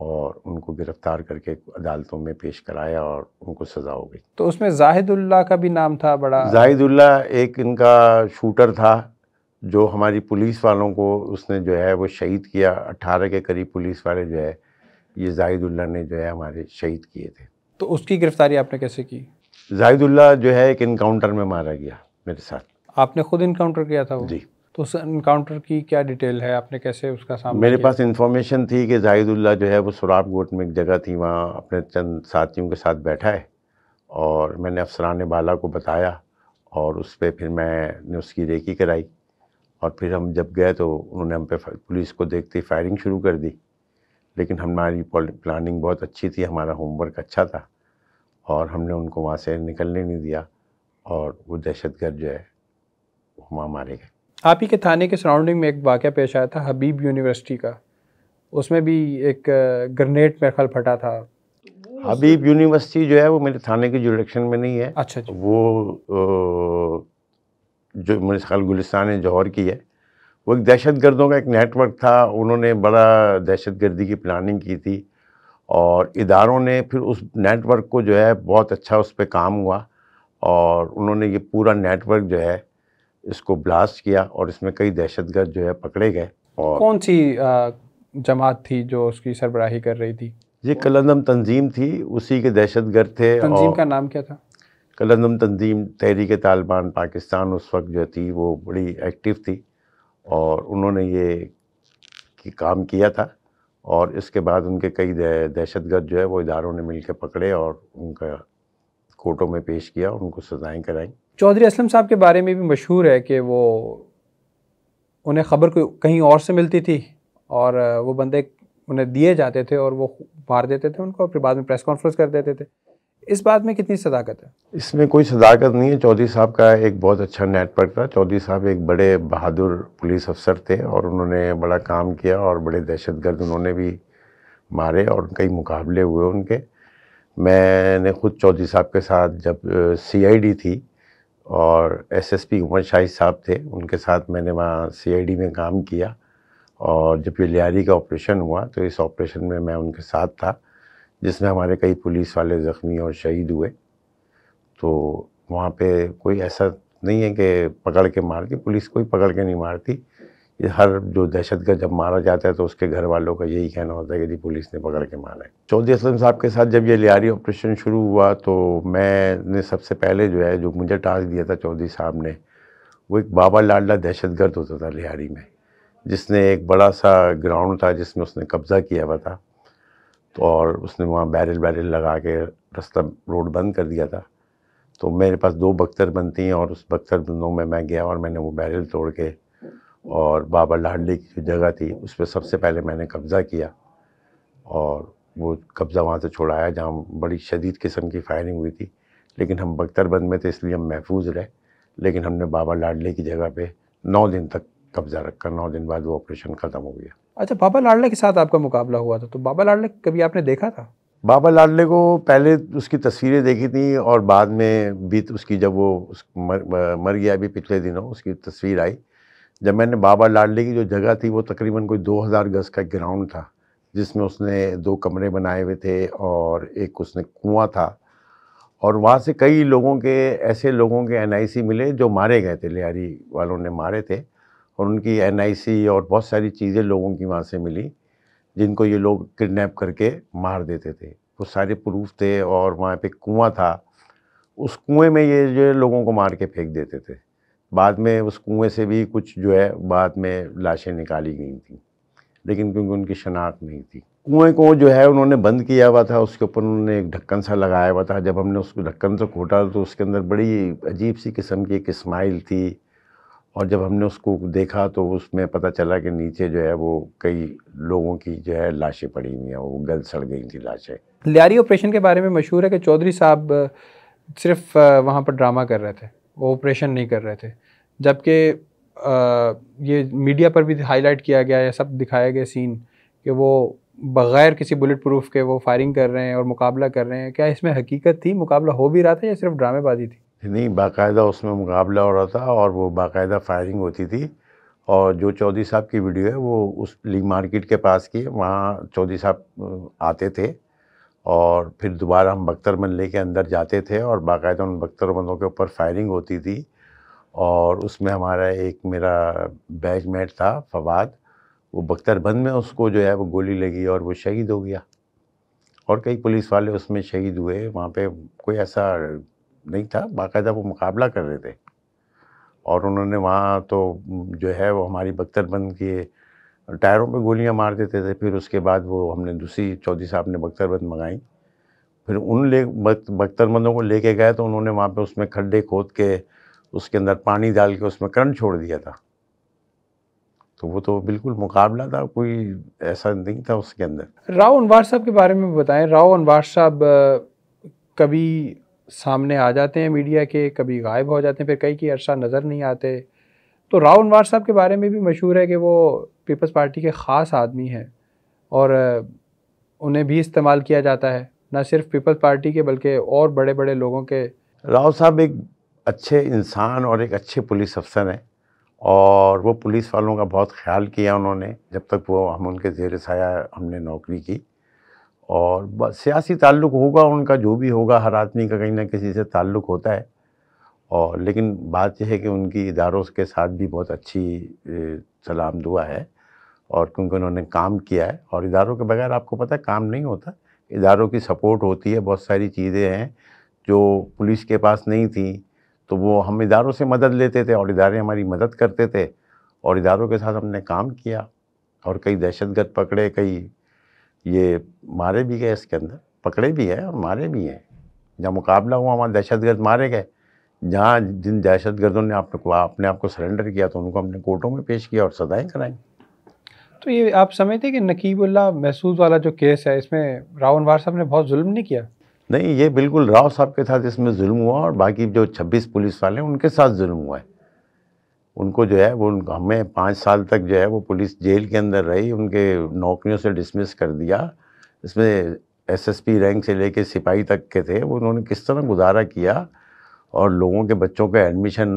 और उनको गिरफ्तार करके अदालतों में पेश कराया और उनको सज़ा हो गई तो उसमें जाहिदुल्ला का भी नाम था बड़ा जाहिदुल्ला एक इनका शूटर था जो हमारी पुलिस वालों को उसने जो है वो शहीद किया अट्ठारह के करीब पुलिस वाले जो है ये जाहिदुल्ला ने जो है हमारे शहीद किए थे तो उसकी गिरफ्तारी आपने कैसे की जाहिदुल्ला जो है एक इनकाउंटर में मारा गया मेरे साथ आपने खुद इनकाउंटर किया था वो? जी तो उस इनकाउंटर की क्या डिटेल है आपने कैसे उसका सामना मेरे पास इन्फॉर्मेशन थी कि जाहिदुल्ला जो है वो सुराब गोट में एक जगह थी वहाँ अपने चंद साथियों के साथ बैठा है और मैंने अफसरान बाला को बताया और उस पर फिर मैंने उसकी रेकी कराई और फिर हम जब गए तो उन्होंने हम पे पुलिस को देखते ही फायरिंग शुरू कर दी लेकिन हमारी प्लानिंग बहुत अच्छी थी हमारा होमवर्क अच्छा था और हमने उनको वहाँ से निकलने नहीं दिया और वो दहशतगर्द जो है वहाँ मारे गए आप ही के थाने के सराउंडिंग में एक वाक़ पेश आया था हबीब यूनिवर्सिटी का उसमें भी एक ग्रनेड मेरे ख्याल फटा था हबीब यूनिवर्सिटी जो है वो मेरे थाने के जुरिडक्शन में नहीं है अच्छा वो जो मुनखल गुलिस्तान जौहर की है वो एक दहशत गर्दों का एक नेटवर्क था उन्होंने बड़ा दहशत गर्दी की प्लानिंग की थी और इदारों ने फिर उस नेटवर्क को जो है बहुत अच्छा उस पर काम हुआ और उन्होंने ये पूरा नेटवर्क जो है इसको ब्लास्ट किया और इसमें कई दहशत गर्द जो है पकड़े गए और कौन सी जमात थी जो उसकी सरबराही कर रही थी ये कलंदम तंजीम थी उसी के दहशत गर्द थे तंजीम का नाम क्या था कलंदम तंजीम तहरीक तालिबान पाकिस्तान उस वक्त जो थी वो बड़ी एक्टिव थी और उन्होंने ये की काम किया था और इसके बाद उनके कई दहशत गर्द जो है वो इदारों ने मिलकर पकड़े और उनका कोर्टों में पेश किया उनको सजाएं कराई चौधरी असलम साहब के बारे में भी मशहूर है कि वो उन्हें ख़बर कहीं और से मिलती थी और वो बंदे उन्हें दिए जाते थे और वो मार देते थे उनको और फिर बाद में प्रेस कॉन्फ्रेंस कर देते थे इस बात में कितनी सदाकत है इसमें कोई सदाकत नहीं है चौधरी साहब का एक बहुत अच्छा नेटवर्क था चौधरी साहब एक बड़े बहादुर पुलिस अफसर थे और उन्होंने बड़ा काम किया और बड़े दहशतगर्द उन्होंने भी मारे और कई मुकाबले हुए उनके मैंने खुद चौधरी साहब के साथ जब सीआईडी थी और एसएसपी उमर शाही साहब थे उनके साथ मैंने वहाँ सीआईडी में काम किया और जब ये लियारी का ऑपरेशन हुआ तो इस ऑपरेशन में मैं उनके साथ था जिसमें हमारे कई पुलिस वाले ज़ख्मी और शहीद हुए तो वहाँ पे कोई ऐसा नहीं है कि पकड़ के मारती पुलिस कोई पकड़ के नहीं मारती हर जो दहशत जब मारा जाता है तो उसके घर वालों का यही कहना होता है कि जी पुलिस ने पकड़ के मारा है चौधरी असलम साहब के साथ जब ये लियारी ऑपरेशन शुरू हुआ तो मैंने सबसे पहले जो है जो मुझे टास्क दिया था चौधरी साहब ने वो एक बाबा लाडला दहशत गर्द होता था लियारी में जिसने एक बड़ा सा ग्राउंड था जिसमें उसने कब्ज़ा किया हुआ था तो और उसने वहाँ बैरल बैरल लगा के रास्ता रोड बंद कर दिया था तो मेरे पास दो बख्तर बनती हैं और उस बख्तर बंदों में मैं गया और मैंने वो बैरल तोड़ के और बाबा लाडली की जो जगह थी उस पर सबसे पहले मैंने कब्ज़ा किया और वो कब्ज़ा वहाँ से छोड़ाया जहाँ बड़ी शदीद किस्म की फायरिंग हुई थी लेकिन हम बख्तरबंद में थे इसलिए हम महफूज रहे लेकिन हमने बाबा लाडले की जगह पे नौ दिन तक कब्जा रखा नौ दिन बाद वो ऑपरेशन ख़त्म हो गया अच्छा बाबा लाडले के साथ आपका मुकाबला हुआ था तो बाबा लाडले कभी आपने देखा था बाबा लाडले को पहले उसकी तस्वीरें देखी थी और बाद में भी उसकी जब वो उस मर, मर गया अभी पिछले दिनों उसकी तस्वीर आई जब मैंने बाबा लाडले की जो जगह थी वो तकरीबन कोई 2000 गज का ग्राउंड था जिसमें उसने दो कमरे बनाए हुए थे और एक उसने कुआं था और वहाँ से कई लोगों के ऐसे लोगों के एनआईसी मिले जो मारे गए थे लियारी वालों ने मारे थे और उनकी एन और बहुत सारी चीज़ें लोगों की वहाँ से मिली जिनको ये लोग किडनैप करके मार देते थे वो सारे प्रूफ थे और वहाँ पे कुआं था उस कुएं में ये जो लोगों को मार के फेंक देते थे बाद में उस कुएं से भी कुछ जो है बाद में लाशें निकाली गई थी लेकिन क्योंकि उनकी शनाख्त नहीं थी कुएं को जो है उन्होंने बंद किया हुआ था उसके ऊपर उन्होंने एक ढक्कन सा लगाया हुआ था जब हमने उसको ढक्कन से खोटा तो उसके अंदर बड़ी अजीब सी किस्म की एक स्माइल थी और जब हमने उसको देखा तो उसमें पता चला कि नीचे जो है वो कई लोगों की जो है लाशें पड़ी हुई हैं वो गल सड़ गई थी लाशें लियारी ऑपरेशन के बारे में मशहूर है कि चौधरी साहब सिर्फ वहाँ पर ड्रामा कर रहे थे वो ऑपरेशन नहीं कर रहे थे जबकि ये मीडिया पर भी हाईलाइट किया गया या सब दिखाया गया सीन कि वो बग़ैर किसी बुलेट प्रूफ के वो फायरिंग कर रहे हैं और मुकाबला कर रहे हैं क्या इसमें हकीकत थी मुकाबला हो भी रहा था या सिर्फ ड्रामेबाजी थी नहीं बाकायदा उसमें मुकाबला हो रहा था और वो बाकायदा फायरिंग होती थी और जो चौधरी साहब की वीडियो है वो उस ली मार्केट के पास की वहाँ चौधरी साहब आते थे और फिर दोबारा हम बख्तर मल्ले के अंदर जाते थे और बाकायदा उन बख्तर मल्लों के ऊपर फायरिंग होती थी और उसमें हमारा एक मेरा बैच मेट था फवाद वो बंद में उसको जो है वो गोली लगी और वो शहीद हो गया और कई पुलिस वाले उसमें शहीद हुए वहाँ पे कोई ऐसा नहीं था बाकायदा वो मुकाबला कर रहे थे और उन्होंने वहाँ तो जो है वो हमारी बख्तरबंद के टायरों पे गोलियाँ मार देते थे फिर उसके बाद वो हमने दूसरी चौधरी साहब ने बख्तरबंद मंगाई फिर उन ले बख्तरबंदों को लेके गए तो उन्होंने वहाँ पे उसमें खड्डे खोद के उसके अंदर पानी डाल के उसमें करंट छोड़ दिया था तो वो तो बिल्कुल मुकाबला था कोई ऐसा नहीं था उसके अंदर राव अनवार साहब के बारे में बताएं राव अनवार साहब कभी सामने आ जाते हैं मीडिया के कभी गायब हो जाते हैं फिर कई की अरसा नज़र नहीं आते तो राव अनवार साहब के बारे में भी मशहूर है कि वो पीपल्स पार्टी के ख़ास आदमी हैं और उन्हें भी इस्तेमाल किया जाता है ना सिर्फ पीपल्स पार्टी के बल्कि और बड़े बड़े लोगों के राव साहब एक अच्छे इंसान और एक अच्छे पुलिस अफसर हैं और वो पुलिस वालों का बहुत ख्याल किया उन्होंने जब तक वो हम उनके जेर साया हमने नौकरी की और सियासी ताल्लुक़ होगा उनका जो भी होगा हर आदमी का कहीं ना किसी से ताल्लुक़ होता है और लेकिन बात यह है कि उनकी इदारों के साथ भी बहुत अच्छी सलाम दुआ है और क्योंकि उन्होंने काम किया है और इदारों के बगैर आपको पता है काम नहीं होता इदारों की सपोर्ट होती है बहुत सारी चीज़ें हैं जो पुलिस के पास नहीं थी तो वो हम इदारों से मदद लेते थे और इदारे हमारी मदद करते थे और इदारों के साथ हमने काम किया और कई दहशत गर्द पकड़े कई ये मारे भी गए इसके अंदर पकड़े भी हैं और मारे भी हैं जहाँ मुकाबला हुआ वहाँ दहशतगर्द मारे गए जहाँ जिन दहशतगर्दों ने आपने अपने आप को सरेंडर किया तो उनको हमने कोर्टों में पेश किया और सजाएँ कराई तो ये आप समझते कि नकीबुल्ला महसूस वाला जो केस है इसमें राव वार साहब ने बहुत जुल्म नहीं किया नहीं ये बिल्कुल राव साहब के साथ इसमें जुल्म हुआ और बाकी जो 26 पुलिस वाले हैं उनके साथ जुल्म हुआ है उनको जो है वो हमें पाँच साल तक जो है वो पुलिस जेल के अंदर रही उनके नौकरियों से डिसमिस कर दिया इसमें एसएसपी रैंक से लेके सिपाही तक के थे वो उन्होंने किस तरह गुजारा किया और लोगों के बच्चों के एडमिशन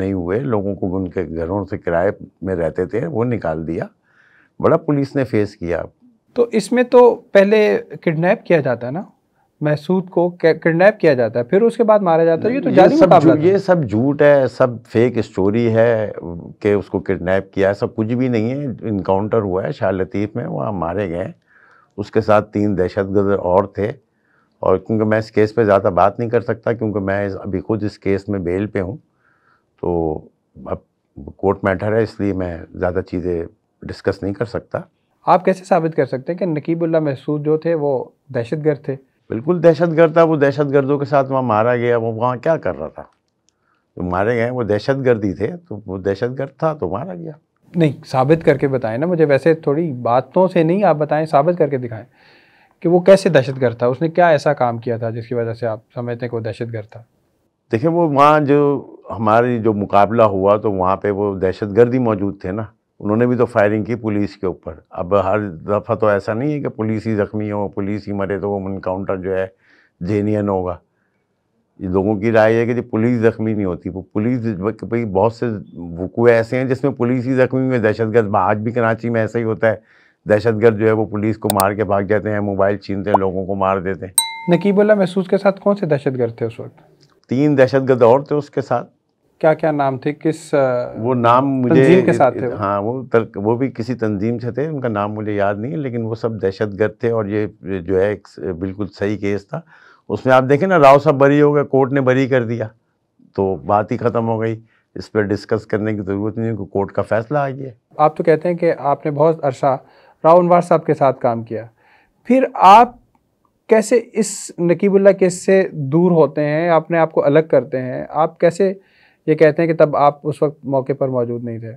नहीं हुए लोगों को उनके घरों से किराए में रहते थे वो निकाल दिया बड़ा पुलिस ने फेस किया तो इसमें तो पहले किडनैप किया जाता है ना महसूद को किडनैप किया जाता है फिर उसके बाद मारा जाता है ये तो ये सब, ये सब झूठ है सब फेक स्टोरी है कि उसको किडनैप किया है सब कुछ भी नहीं है इनकाउंटर हुआ है शाह लतीफ़ में वहाँ मारे गए उसके साथ तीन दहशत और थे और क्योंकि मैं इस केस पे ज़्यादा बात नहीं कर सकता क्योंकि मैं अभी खुद इस केस में बेल पे हूँ तो अब कोर्ट मैटर है इसलिए मैं ज़्यादा चीज़ें डिस्कस नहीं कर सकता आप कैसे साबित कर सकते हैं कि नकीबुल्ला महसूद जो थे वो दहशत थे बिल्कुल दहशत गर्द था वो दहशत गर्दों के साथ वहाँ मारा गया वो वहाँ क्या कर रहा था जो मारे गए वो दहशत गर्दी थे तो वो दहशत गर्द था तो मारा गया नहीं साबित करके बताएं ना मुझे वैसे थोड़ी बातों से नहीं आप बताएं साबित करके दिखाएं कि वो कैसे दहशतगर्द था उसने क्या ऐसा काम किया था जिसकी वजह से आप समझते हैं कि वो दहशतगर्द था देखिए वो वहाँ जो हमारी जो मुकाबला हुआ तो वहाँ पे वो दहशतगर्द ही मौजूद थे ना उन्होंने भी तो फायरिंग की पुलिस के ऊपर अब हर दफ़ा तो ऐसा नहीं है कि पुलिस ही ज़ख्मी हो पुलिस ही मरे तो वो इनकाउंटर जो है जेनियन होगा ये लोगों की राय है कि जो पुलिस ज़ख्मी नहीं होती वो पुलिस भाई बहुत से वकूए ऐसे हैं जिसमें पुलिस ही ज़ख्मी हुए दहशतगर्द आज भी कराची में ऐसा ही होता है दहशतगर्द जो है वो पुलिस को मार के भाग जाते हैं मोबाइल छीनते हैं लोगों को मार देते हैं नकीबुल्ला महसूस के साथ कौन से दहशतगर्द थे उस वक्त तीन दहशतगर्द और थे उसके साथ क्या क्या नाम थे किस वो नाम मुझे तंजीम के साथ थे हाँ वो तर, वो भी किसी तंजीम से थे उनका नाम मुझे याद नहीं है लेकिन वो सब दहशत गर्द थे और ये जो है एक बिल्कुल सही केस था उसमें आप देखें ना राव साहब बरी हो गए कोर्ट ने बरी कर दिया तो बात ही ख़त्म हो गई इस पर डिस्कस करने की ज़रूरत नहीं क्योंकि कोर्ट का फैसला आ गया आप तो कहते हैं कि आपने बहुत अरसा राव अनवार साहब के साथ काम किया फिर आप कैसे इस नकीबुल्ला केस से दूर होते हैं अपने आप को अलग करते हैं आप कैसे ये कहते हैं कि तब आप उस वक्त मौके पर मौजूद नहीं रहे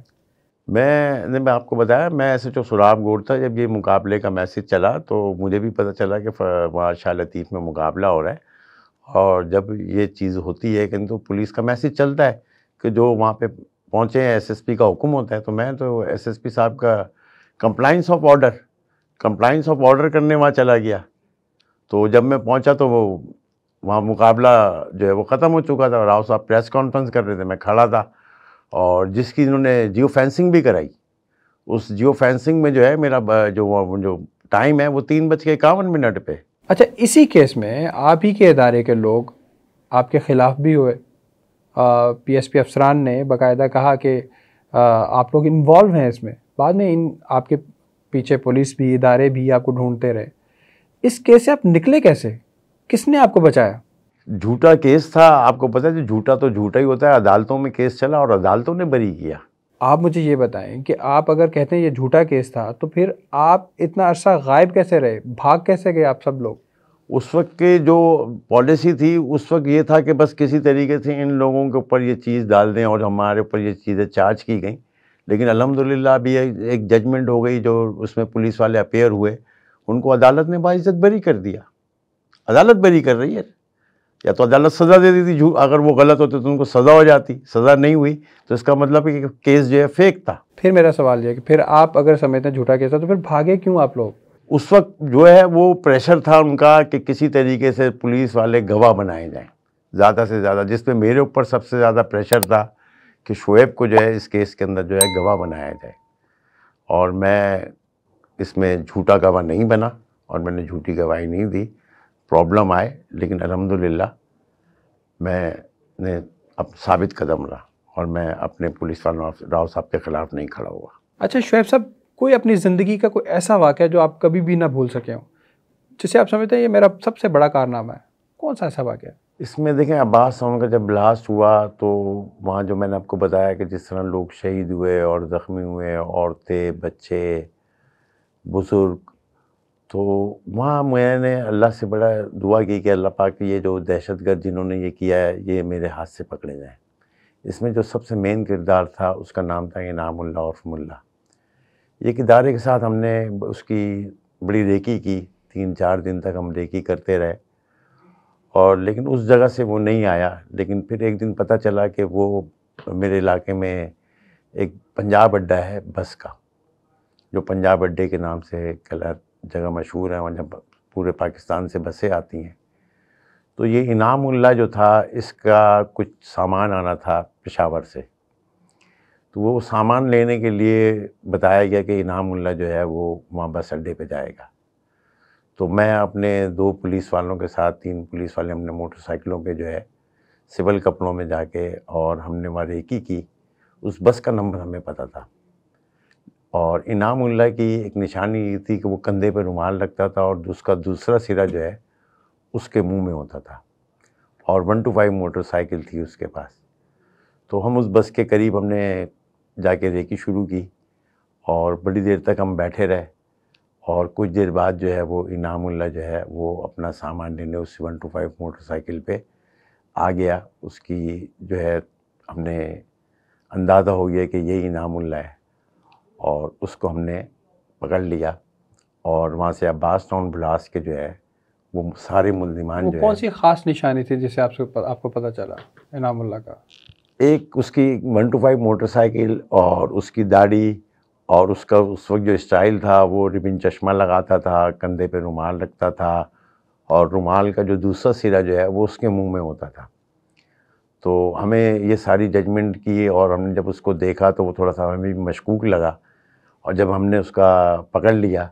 मैंने मैं आपको बताया मैं ऐसे जो सुराब गोड था जब ये मुकाबले का मैसेज चला तो मुझे भी पता चला कि वहाँ शाह लतीफ़ में मुकाबला हो रहा है और जब ये चीज़ होती है किंतु तो पुलिस का मैसेज चलता है कि जो वहाँ पे पहुँचे हैं एसएसपी का हुक्म होता है तो मैं तो एसएसपी साहब का compliance of order compliance of order करने वहाँ चला गया तो जब मैं पहुँचा तो वो वहाँ मुकाबला जो है वो ख़त्म हो चुका था राव साहब प्रेस कॉन्फ्रेंस कर रहे थे मैं खड़ा था और जिसकी इन्होंने जियो फेंसिंग भी कराई उस जियो फेंसिंग में जो है मेरा जो जो टाइम है वो तीन बज के इक्यावन मिनट पे अच्छा इसी केस में आप ही के इदारे के लोग आपके ख़िलाफ़ भी हुए पी एस पी अफसरान ने बाकायदा कहा कि आप लोग इन्वॉल्व हैं इसमें बाद में इन आपके पीछे पुलिस भी इदारे भी आपको ढूंढते रहे इस केस से आप निकले कैसे किसने आपको बचाया झूठा केस था आपको पता है झूठा तो झूठा ही होता है अदालतों में केस चला और अदालतों ने बरी किया आप मुझे ये बताएं कि आप अगर कहते हैं ये झूठा केस था तो फिर आप इतना अरसा गायब कैसे रहे भाग कैसे गए आप सब लोग उस वक्त के जो पॉलिसी थी उस वक्त ये था कि बस किसी तरीके से इन लोगों के ऊपर ये चीज़ डाल दें और हमारे ऊपर ये चीज़ें चार्ज की गई लेकिन अलहमदिल्ला अभी एक जजमेंट हो गई जो उसमें पुलिस वाले अपेयर हुए उनको अदालत ने बाइज़त बरी कर दिया अदालत बरी कर रही है या तो अदालत सज़ा दे देती झूठ अगर वो गलत होते तो उनको सज़ा हो जाती सज़ा नहीं हुई तो इसका मतलब है कि केस जो है फेक था फिर मेरा सवाल यह कि फिर आप अगर समझते हैं झूठा केस था तो फिर भागे क्यों आप लोग उस वक्त जो है वो प्रेशर था उनका कि किसी तरीके से पुलिस वाले गवाह बनाए जाएँ ज़्यादा से ज़्यादा जिसमें मेरे ऊपर सबसे ज़्यादा प्रेशर था कि शोएब को जो है इस केस के अंदर जो है गवाह बनाया जाए और मैं इसमें झूठा गवाह नहीं बना और मैंने झूठी गवाही नहीं दी प्रॉब्लम आए लेकिन अलहमदिल्ला मैंने अब साबित कदम रहा और मैं अपने पुलिस वालों राव साहब के ख़िलाफ़ नहीं खड़ा हुआ अच्छा शुएब साहब कोई अपनी ज़िंदगी का कोई ऐसा वाक़ जो आप कभी भी ना भूल सके हो जिसे आप समझते हैं ये मेरा सबसे बड़ा कारनामा है कौन सा ऐसा वाक़ इसमें देखें अब्बास साउंड का जब ब्लास्ट हुआ तो वहाँ जो मैंने आपको बताया कि जिस तरह लोग शहीद हुए और ज़ख्मी हुए औरतें बच्चे बुज़ुर्ग तो वहाँ मैंने अल्लाह से बड़ा दुआ की कि अल्लाह पाक ये जो दहशत गर्द जिन्होंने ये किया है ये मेरे हाथ से पकड़े जाएँ इसमें जो सबसे मेन किरदार था उसका नाम था इनामुल्ला और फमुल्ला ये किरदारे के साथ हमने उसकी बड़ी रेकी की तीन चार दिन तक हम रेकी करते रहे और लेकिन उस जगह से वो नहीं आया लेकिन फिर एक दिन पता चला कि वो मेरे इलाके में एक पंजाब अड्डा है बस का जो पंजाब अड्डे के नाम से कलर जगह मशहूर है वहाँ जब पूरे पाकिस्तान से बसें आती हैं तो ये इनामुल्ला जो था इसका कुछ सामान आना था पेशावर से तो वो सामान लेने के लिए बताया गया कि इनामुल्ला जो है वो वहाँ बस अड्डे पर जाएगा तो मैं अपने दो पुलिस वालों के साथ तीन पुलिस वाले हमने मोटरसाइकिलों के जो है सिविल कपड़ों में जाके और हमने वहाँ रेकी की उस बस का नंबर हमें पता था और इनाम उल्ला की एक निशानी ये थी कि वो कंधे पर रुमाल रखता था और उसका दूसरा सिरा जो है उसके मुंह में होता था और वन टू फाइव मोटरसाइकिल थी उसके पास तो हम उस बस के करीब हमने जाके रेकी शुरू की और बड़ी देर तक हम बैठे रहे और कुछ देर बाद जो है वो उल्ला जो है वो अपना सामान लेने उस वन टू फाइव मोटरसाइकिल पे आ गया उसकी जो है हमने अंदाज़ा हो गया कि यही उल्ला है और उसको हमने पकड़ लिया और वहाँ से अब्बास टाउन ब्लास के जो है वो सारे मुलजिमान जो कौन सी ख़ास निशानी थी जिसे आपसे आपको पता चला इनामुल्ला का एक उसकी वन टू फाइव मोटरसाइकिल और उसकी दाढ़ी और उसका उस वक्त जो स्टाइल था वो रिबिन चश्मा लगाता था कंधे पे रुमाल रखता था और रुमाल का जो दूसरा सिरा जो है वो उसके मुंह में होता था तो हमें ये सारी जजमेंट की और हमने जब उसको देखा तो वो थोड़ा सा हमें भी मशकूक लगा और जब हमने उसका पकड़ लिया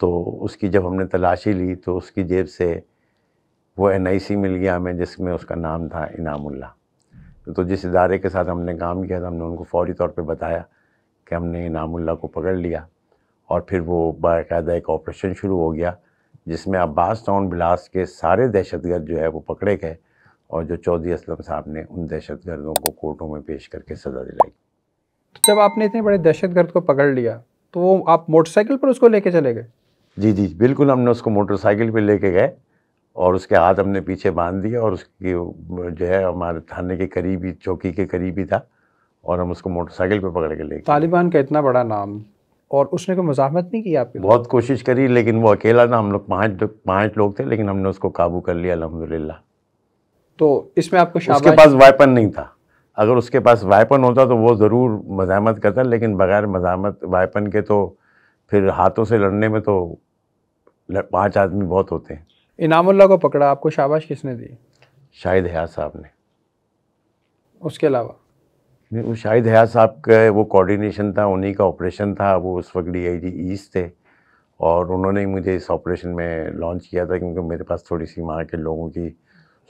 तो उसकी जब हमने तलाशी ली तो उसकी जेब से वो एन मिल गया हमें जिसमें उसका नाम था इनामुल्ला तो जिस इदारे के साथ हमने काम किया था हमने उनको फौरी तौर पे बताया कि हमने इनामुल्ला को पकड़ लिया और फिर वो बाकायदा एक ऑपरेशन शुरू हो गया जिसमें अब्बास टाउन बिलास के सारे दहशतगर्द जो है वो पकड़े गए और जो चौधरी असलम साहब ने उन दहशतगर्दों को कोर्टों में पेश करके सज़ा दिलाई तो जब आपने इतने बड़े दहशतगर्द को पकड़ लिया तो वो आप मोटरसाइकिल पर उसको लेके चले गए जी जी बिल्कुल हमने उसको मोटरसाइकिल पर लेके गए और उसके हाथ हमने पीछे बांध दिया और उसकी जो है हमारे थाने के करीबी चौकी के करीब ही था और हम उसको मोटरसाइकिल पर पकड़ के ले तालिबान का इतना बड़ा नाम और उसने कोई मजामत नहीं की आपकी बहुत कोशिश करी लेकिन वो अकेला था हम लोग पाँच पाँच लोग थे लेकिन हमने उसको काबू कर लिया अलहमदिल्ला तो इसमें आपको उसके पास वाइपन नहीं था अगर उसके पास वाइपन होता तो वो ज़रूर मजामत करता लेकिन बग़ैर मजामत वाइपन के तो फिर हाथों से लड़ने में तो पाँच आदमी बहुत होते हैं इनामुल्ला को पकड़ा आपको शाबाश किसने दी शाहिद हयात साहब ने उसके अलावा नहीं वो शाहिद हयात साहब का वो कोऑर्डिनेशन था उन्हीं का ऑपरेशन था वो उस वक्त डी आई जी ईस्ट थे और उन्होंने ही मुझे इस ऑपरेशन में लॉन्च किया था क्योंकि मेरे पास थोड़ी सी वहाँ के लोगों की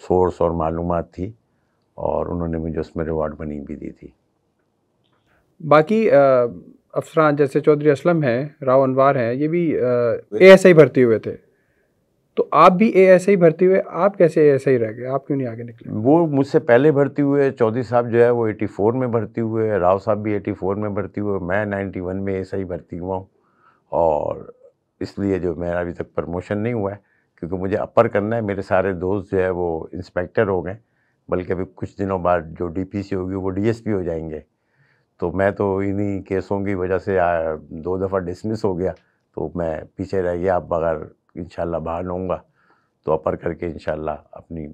सोर्स और मालूम थी और उन्होंने मुझे उसमें रिवॉर्ड मनी भी दी थी बाकी अफसरान जैसे चौधरी असलम हैं राव अनवार हैं ये भी ए एस आई भर्ती हुए थे तो आप भी ए एस आई भर्ती हुए आप कैसे ए एस आई रह गए आप क्यों नहीं आगे निकले वो मुझसे पहले भर्ती हुए चौधरी साहब जो है वो एटी फोर में भर्ती हुए राव साहब भी एटी फोर में भर्ती हुए मैं नाइन्टी वन में ए एस आई भर्ती हुआ हूँ और इसलिए जो मेरा अभी तक प्रमोशन नहीं हुआ है क्योंकि मुझे अपर करना है मेरे सारे दोस्त जो है वो इंस्पेक्टर हो गए बल्कि अभी कुछ दिनों बाद जो डीपीसी होगी वो डीएसपी हो जाएंगे तो मैं तो इन्हीं केसों की वजह से दो दफ़ा डिसमिस हो गया तो मैं पीछे रह गया अब अगर इन बाहर लूँगा तो अपर करके इन अपनी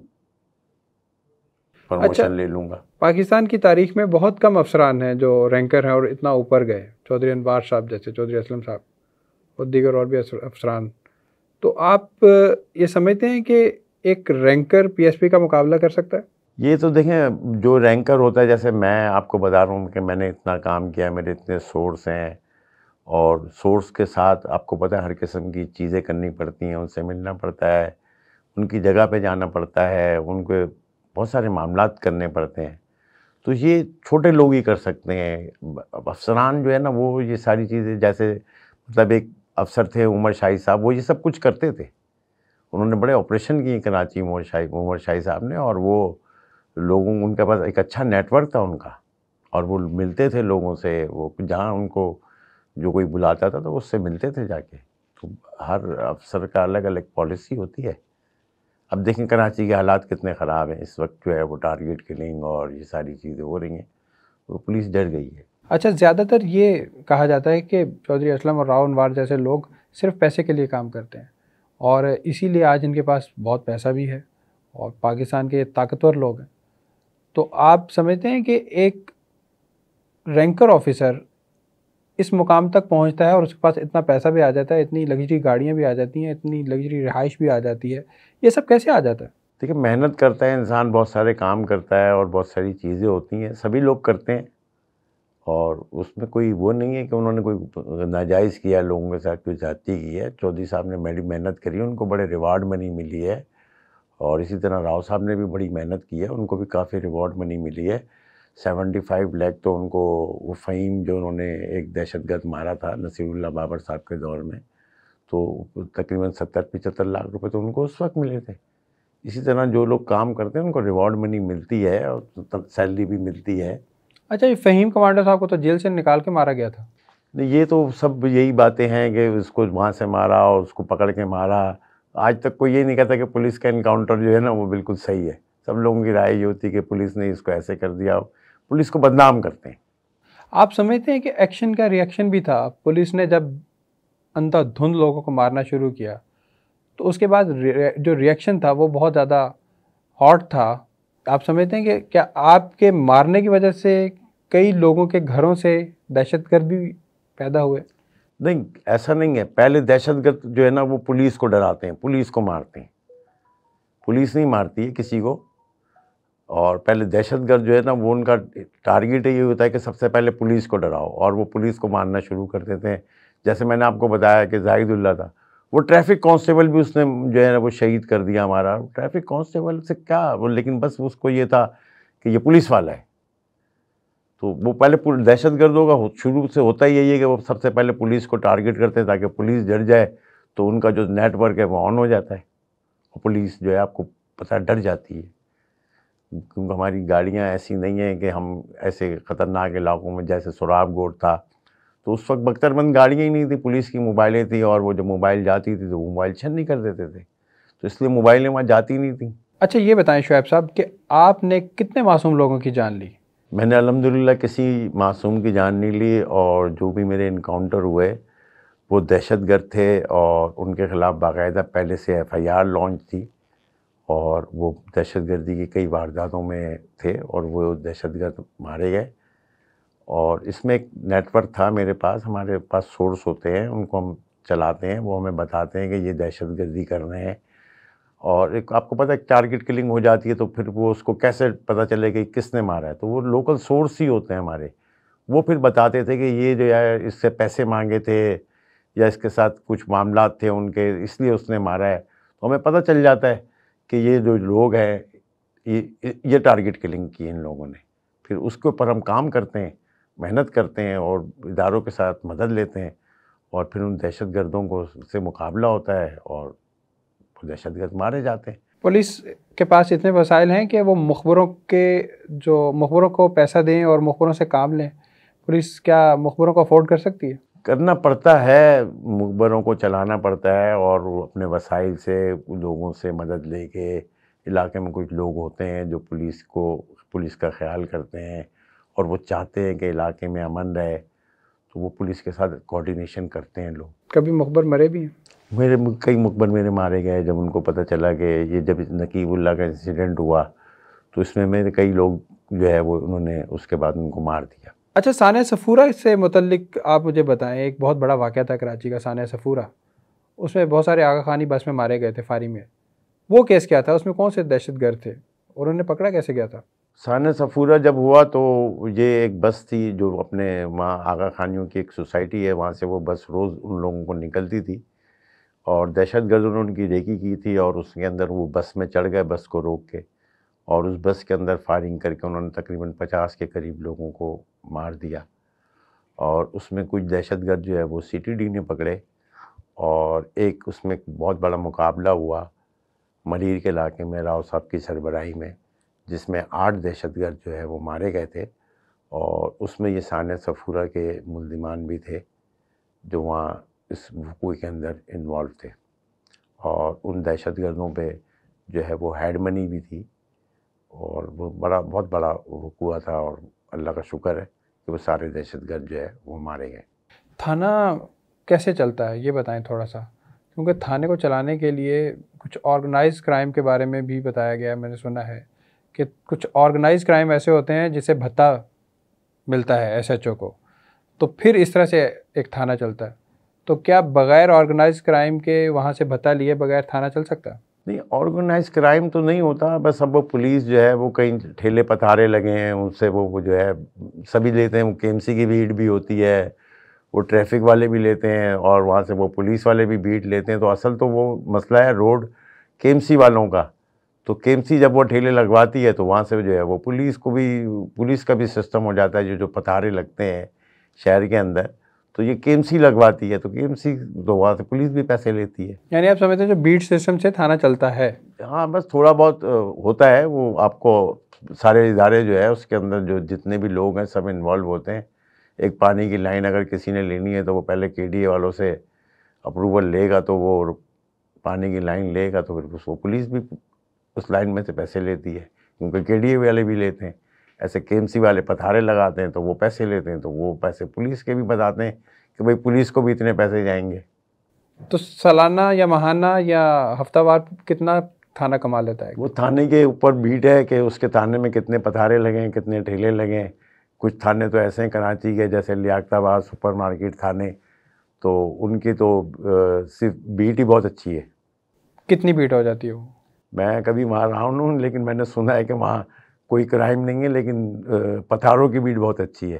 अच्छा, ले लूँगा पाकिस्तान की तारीख में बहुत कम अफसरान हैं जो रैंकर हैं और इतना ऊपर गए चौधरी अनबार साहब जैसे चौधरी असलम साहब और दीगर और भी अफसरान तो आप ये समझते हैं कि एक रैंकर पीएसपी का मुकाबला कर सकता है ये तो देखें जो रैंकर होता है जैसे मैं आपको बता रहा हूँ कि मैंने इतना काम किया मेरे इतने सोर्स हैं और सोर्स के साथ आपको पता है हर किस्म की चीज़ें करनी पड़ती हैं उनसे मिलना पड़ता है उनकी जगह पे जाना पड़ता है उनके बहुत सारे मामला करने पड़ते हैं तो ये छोटे लोग ही कर सकते हैं अफसरान जो है ना वो ये सारी चीज़ें जैसे मतलब एक अफसर थे उमर शाही साहब वो ये सब कुछ करते थे उन्होंने बड़े ऑपरेशन किए कराची उमर शाही उमर शाही साहब ने और वो लोगों उनके पास एक अच्छा नेटवर्क था उनका और वो मिलते थे लोगों से वो जहाँ उनको जो कोई बुलाता था तो उससे मिलते थे जाके तो हर अफसर का अलग अलग पॉलिसी होती है अब देखें कराची के हालात कितने ख़राब हैं इस वक्त जो है वो टारगेट किलिंग और ये सारी चीज़ें हो रही हैं तो पुलिस डर गई है अच्छा ज़्यादातर ये कहा जाता है कि चौधरी असलम और राव अनवार जैसे लोग सिर्फ पैसे के लिए काम करते हैं और इसीलिए आज इनके पास बहुत पैसा भी है और पाकिस्तान के ताकतवर लोग हैं तो आप समझते हैं कि एक रैंकर ऑफिसर इस मुकाम तक पहुंचता है और उसके पास इतना पैसा भी आ जाता है इतनी लग्जरी गाड़ियाँ भी आ जाती हैं इतनी लग्जरी रिहाइश भी आ जाती है ये सब कैसे आ जाता है देखिए मेहनत करता है इंसान बहुत सारे काम करता है और बहुत सारी चीज़ें होती हैं सभी लोग करते हैं और उसमें कोई वो नहीं है कि उन्होंने कोई नाजायज़ किया लोगों के साथ कोई जाती की है चौधरी साहब ने मेरी मेहनत करी उनको बड़े रिवार्ड मनी मिली है और इसी तरह राव साहब ने भी बड़ी मेहनत की है उनको भी काफ़ी रिवॉर्ड मनी मिली है सेवेंटी फाइव लैख तो उनको वो फ़हीम जो उन्होंने एक दहशतगर्द मारा था नसीरुल्ला बाबर साहब के दौर में तो तकरीबन सत्तर पचहत्तर लाख रुपए तो उनको उस वक्त मिले थे इसी तरह जो लोग काम करते हैं उनको रिवॉर्ड मनी मिलती है और सैलरी भी मिलती है अच्छा ये फ़हीम कमांडर साहब को तो जेल से निकाल के मारा गया था ये तो सब यही बातें हैं कि उसको वहाँ से मारा और उसको पकड़ के मारा आज तक कोई ये नहीं कहता कि पुलिस का इनकाउंटर जो है ना वो बिल्कुल सही है सब लोगों की राय ये होती है कि पुलिस ने इसको ऐसे कर दिया पुलिस को बदनाम करते हैं आप समझते हैं कि एक्शन का रिएक्शन भी था पुलिस ने जब अंधाधुंध लोगों को मारना शुरू किया तो उसके बाद जो रिएक्शन था वो बहुत ज़्यादा हॉट था आप समझते हैं कि क्या आपके मारने की वजह से कई लोगों के घरों से दहशतगर्दी भी पैदा हुए नहीं ऐसा नहीं है पहले दहशतगर्द जो है ना वो पुलिस को डराते हैं पुलिस को मारते हैं पुलिस नहीं मारती है किसी को और पहले दहशतगर्द जो है ना वो उनका टारगेट ये होता है कि सबसे पहले पुलिस को डराओ और वो पुलिस को मारना शुरू कर देते हैं जैसे मैंने आपको बताया कि जाहिदुल्ला था वो ट्रैफिक कांस्टेबल भी उसने जो है ना वो शहीद कर दिया हमारा ट्रैफिक कांस्टेबल से क्या वो लेकिन बस उसको ये था कि ये पुलिस वाला है तो वो पहले दहशत गर्दों का शुरू से होता ही यही है कि वो सबसे पहले पुलिस को टारगेट करते हैं ताकि पुलिस डर जाए तो उनका जो नेटवर्क है वो ऑन हो जाता है और पुलिस जो है आपको पता डर जाती है क्योंकि हमारी गाड़ियाँ ऐसी नहीं हैं कि हम ऐसे ख़तरनाक इलाकों में जैसे सुराब गोट था तो उस वक्त बख्तरबंद गाड़ियाँ ही नहीं थी पुलिस की मोबाइलें थी और वो जब मोबाइल जाती थी तो वो मोबाइल छन नहीं कर देते थे तो इसलिए मोबाइलें वहाँ जाती नहीं थी अच्छा ये बताएं शुएब साहब कि आपने कितने मासूम लोगों की जान ली मैंने अलहमदिल्ला किसी मासूम की जान नहीं ली और जो भी मेरे इनकाउंटर हुए वो दहशतगर्द थे और उनके ख़िलाफ़ बाकायदा पहले से एफआईआर लॉन्च थी और वो दहशतगर्दी की कई वारदातों में थे और वो दहशतगर्द मारे गए और इसमें एक नेटवर्क था मेरे पास हमारे पास सोर्स होते हैं उनको हम चलाते हैं वो हमें बताते हैं कि ये दहशतगर्दी कर रहे हैं और एक आपको पता है टारगेट किलिंग हो जाती है तो फिर वो उसको कैसे पता चले कि किसने मारा है तो वो लोकल सोर्स ही होते हैं हमारे वो फिर बताते थे कि ये जो है इससे पैसे मांगे थे या इसके साथ कुछ मामला थे उनके इसलिए उसने मारा है तो हमें पता चल जाता है कि ये जो लोग हैं ये ये टारगेट किलिंग की इन लोगों ने फिर उसके ऊपर हम काम करते हैं मेहनत करते हैं और इदारों के साथ मदद लेते हैं और फिर उन दहशत गर्दों को से मुकाबला होता है और दहशत गर्द मारे जाते हैं पुलिस के पास इतने वसाइल हैं कि वो मुखबरों के जो मुखबरों को पैसा दें और मुखबरों से काम लें पुलिस क्या मुखबरों को अफोर्ड कर सकती है करना पड़ता है मुखबरों को चलाना पड़ता है और अपने वसाइल से लोगों से मदद लेके इलाके में कुछ लोग होते हैं जो पुलिस को पुलिस का ख्याल करते हैं और वो चाहते हैं कि इलाके में अमन रहे तो वो पुलिस के साथ कोऑर्डिनेशन करते हैं लोग कभी मुखबर मरे भी हैं मेरे कई मुकबर मेरे मारे गए जब उनको पता चला कि ये जब नकीबुल्ला का इंसिडेंट हुआ तो इसमें मेरे कई लोग जो है वो उन्होंने उसके बाद उनको मार दिया अच्छा सान सफ़ूरा से मुतलिक आप मुझे बताएं एक बहुत बड़ा वाक़ था कराची का सान सफ़ूरा उसमें बहुत सारे आगा खानी बस में मारे गए थे फारी में वो केस क्या था उसमें कौन से दहशत गर्द थे और उन्हें पकड़ा कैसे गया था सान सफ़ूरा जब हुआ तो ये एक बस थी जो अपने वहाँ आगा खानियों की एक सोसाइटी है वहाँ से वो बस रोज़ उन लोगों को निकलती थी और दहशत गर्दों ने उनकी रेकी की थी और उसके अंदर वो बस में चढ़ गए बस को रोक के और उस बस के अंदर फायरिंग करके उन्होंने तकरीबन पचास के करीब लोगों को मार दिया और उसमें कुछ दहशत गर्द जो है वो सी ने पकड़े और एक उसमें बहुत बड़ा मुकाबला हुआ मरीर के इलाके में राव साहब की सरबराही में जिसमें आठ दहशत गर्द जो है वो मारे गए थे और उसमें ये सान सफूरा के मुलजमान भी थे जो वहाँ इस वकूए के अंदर इन्वॉल्व थे और उन दहशत गर्दों पर जो है वो हेड मनी भी थी और वो बड़ा बहुत बड़ा वकूआ था और अल्लाह का शुक्र है कि वो सारे दहशत गर्द जो है वो मारे गए थाना कैसे चलता है ये बताएं थोड़ा सा क्योंकि थाने को चलाने के लिए कुछ ऑर्गेनाइज क्राइम के बारे में भी बताया गया मैंने सुना है कि कुछ ऑर्गेनाइज क्राइम ऐसे होते हैं जिसे भत्ता मिलता है एसएचओ को तो फिर इस तरह से एक थाना चलता है तो क्या बगैर ऑर्गेनाइज क्राइम के वहाँ से भत्ता लिए बगैर थाना चल सकता नहीं ऑर्गेनाइज क्राइम तो नहीं होता बस अब वो पुलिस जो है वो कहीं ठेले पथारे लगे हैं उनसे वो वो जो है सभी लेते हैं वो के की भीड़ भी होती है वो ट्रैफिक वाले भी लेते हैं और वहाँ से वो पुलिस वाले भी भीड़ लेते हैं तो असल तो वो मसला है रोड के वालों का तो के जब वो ठेले लगवाती है तो वहाँ से जो है वो पुलिस को भी पुलिस का भी सिस्टम हो जाता है जो जो पथारे लगते हैं शहर के अंदर तो ये के लगवाती है तो के एम सी से पुलिस भी पैसे लेती है यानी आप समझते हैं जो बीट सिस्टम से थाना चलता है हाँ बस थोड़ा बहुत होता है वो आपको सारे इदारे जो है उसके अंदर जो जितने भी लोग हैं सब इन्वॉल्व होते हैं एक पानी की लाइन अगर किसी ने लेनी है तो वो पहले के वालों से अप्रूवल लेगा तो वो पानी की लाइन लेगा तो फिर उसको पुलिस भी उस लाइन में से पैसे लेती है क्योंकि के वाले भी लेते हैं ऐसे के वाले पथारे लगाते हैं तो वो पैसे लेते हैं तो वो पैसे पुलिस के भी बताते हैं कि भाई पुलिस को भी इतने पैसे जाएंगे तो सालाना या महाना या हफ्तावार कितना थाना कमा लेता है वो थाने के ऊपर बीट है कि उसके थाने में कितने पथारे लगे हैं कितने ठेले लगे हैं कुछ थाने तो ऐसे हैं कराची के जैसे लियाताबाद सुपर मार्केट थाने तो उनकी तो सिर्फ बीट ही बहुत अच्छी है कितनी बीट हो जाती है वो मैं कभी वहाँ रहा हूँ लेकिन मैंने सुना है कि वहाँ कोई क्राइम नहीं है लेकिन पथारों की भीड़ बहुत अच्छी है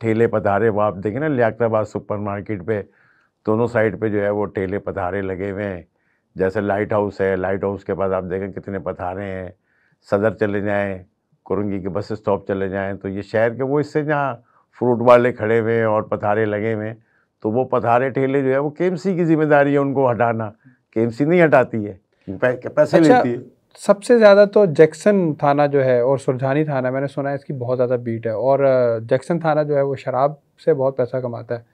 ठेले पथारे वो आप देखें ना लियाताबाद सुपर मार्केट पर दोनों साइड पे जो है वो ठेले पथारे लगे हुए हैं जैसे लाइट हाउस है लाइट हाउस के बाद आप देखें कितने पथारे हैं सदर चले जाएँ कुरंगी के बस स्टॉप चले जाएँ तो ये शहर के वो इससे जहाँ फ्रूट वाले खड़े हुए हैं और पथारे लगे हुए हैं तो वो पथारे ठेले जो है वो केमसी की जिम्मेदारी है उनको हटाना केमसी नहीं हटाती है पैसे अच्छा, लेती है सबसे ज़्यादा तो जैक्सन थाना जो है और सुरझानी थाना मैंने सुना है इसकी बहुत ज़्यादा बीट है और जैक्सन थाना जो है वो शराब से बहुत पैसा कमाता है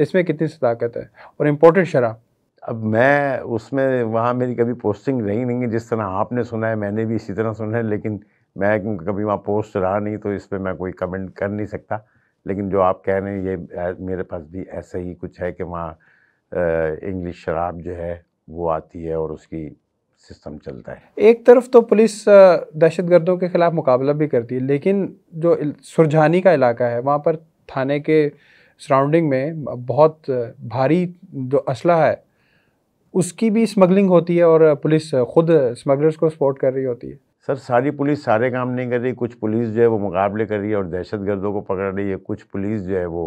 इसमें कितनी सदाकत है और इम्पोर्टेड शराब अब मैं उसमें वहाँ मेरी कभी पोस्टिंग रही नहीं है जिस तरह आपने सुना है मैंने भी इसी तरह सुना है लेकिन मैं कभी वहाँ पोस्ट रहा नहीं तो इस पर मैं कोई कमेंट कर नहीं सकता लेकिन जो आप कह रहे हैं ये मेरे पास भी ऐसा ही कुछ है कि वहाँ इंग्लिश शराब जो है वो आती है और उसकी सिस्टम चलता है एक तरफ तो पुलिस दहशत गर्दों के ख़िलाफ़ मुकाबला भी करती है लेकिन जो सुरझानी का इलाका है वहाँ पर थाने के सराउंडिंग में बहुत भारी जो असला है उसकी भी स्मगलिंग होती है और पुलिस खुद स्मगलर्स को सपोर्ट कर रही होती है सर सारी पुलिस सारे काम नहीं कर रही कुछ पुलिस जो है वो मुकाबले कर रही है और दहशत गर्दों को पकड़ रही है कुछ पुलिस जो है वो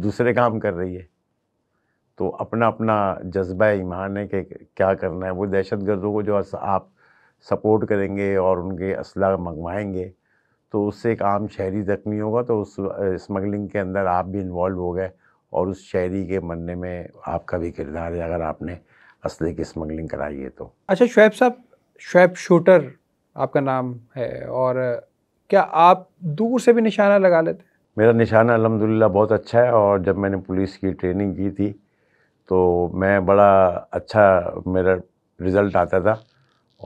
दूसरे काम कर रही है तो अपना अपना जज्बा ईमान है कि क्या करना है वो दहशत गर्दों को जो आप सपोर्ट करेंगे और उनके असला मंगवाएंगे तो उससे एक आम शहरी ज़ख्मी होगा तो उस स्मगलिंग के अंदर आप भी इन्वॉल्व हो गए और उस शहरी के मरने में आपका भी किरदार है अगर आपने असले की स्मगलिंग कराई है तो अच्छा शुएब साहब शुएब शूटर आपका नाम है और क्या आप दूर से भी निशाना लगा लेते हैं मेरा निशाना अलहमदिल्ला बहुत अच्छा है और जब मैंने पुलिस की ट्रेनिंग की थी तो मैं बड़ा अच्छा मेरा रिज़ल्ट आता था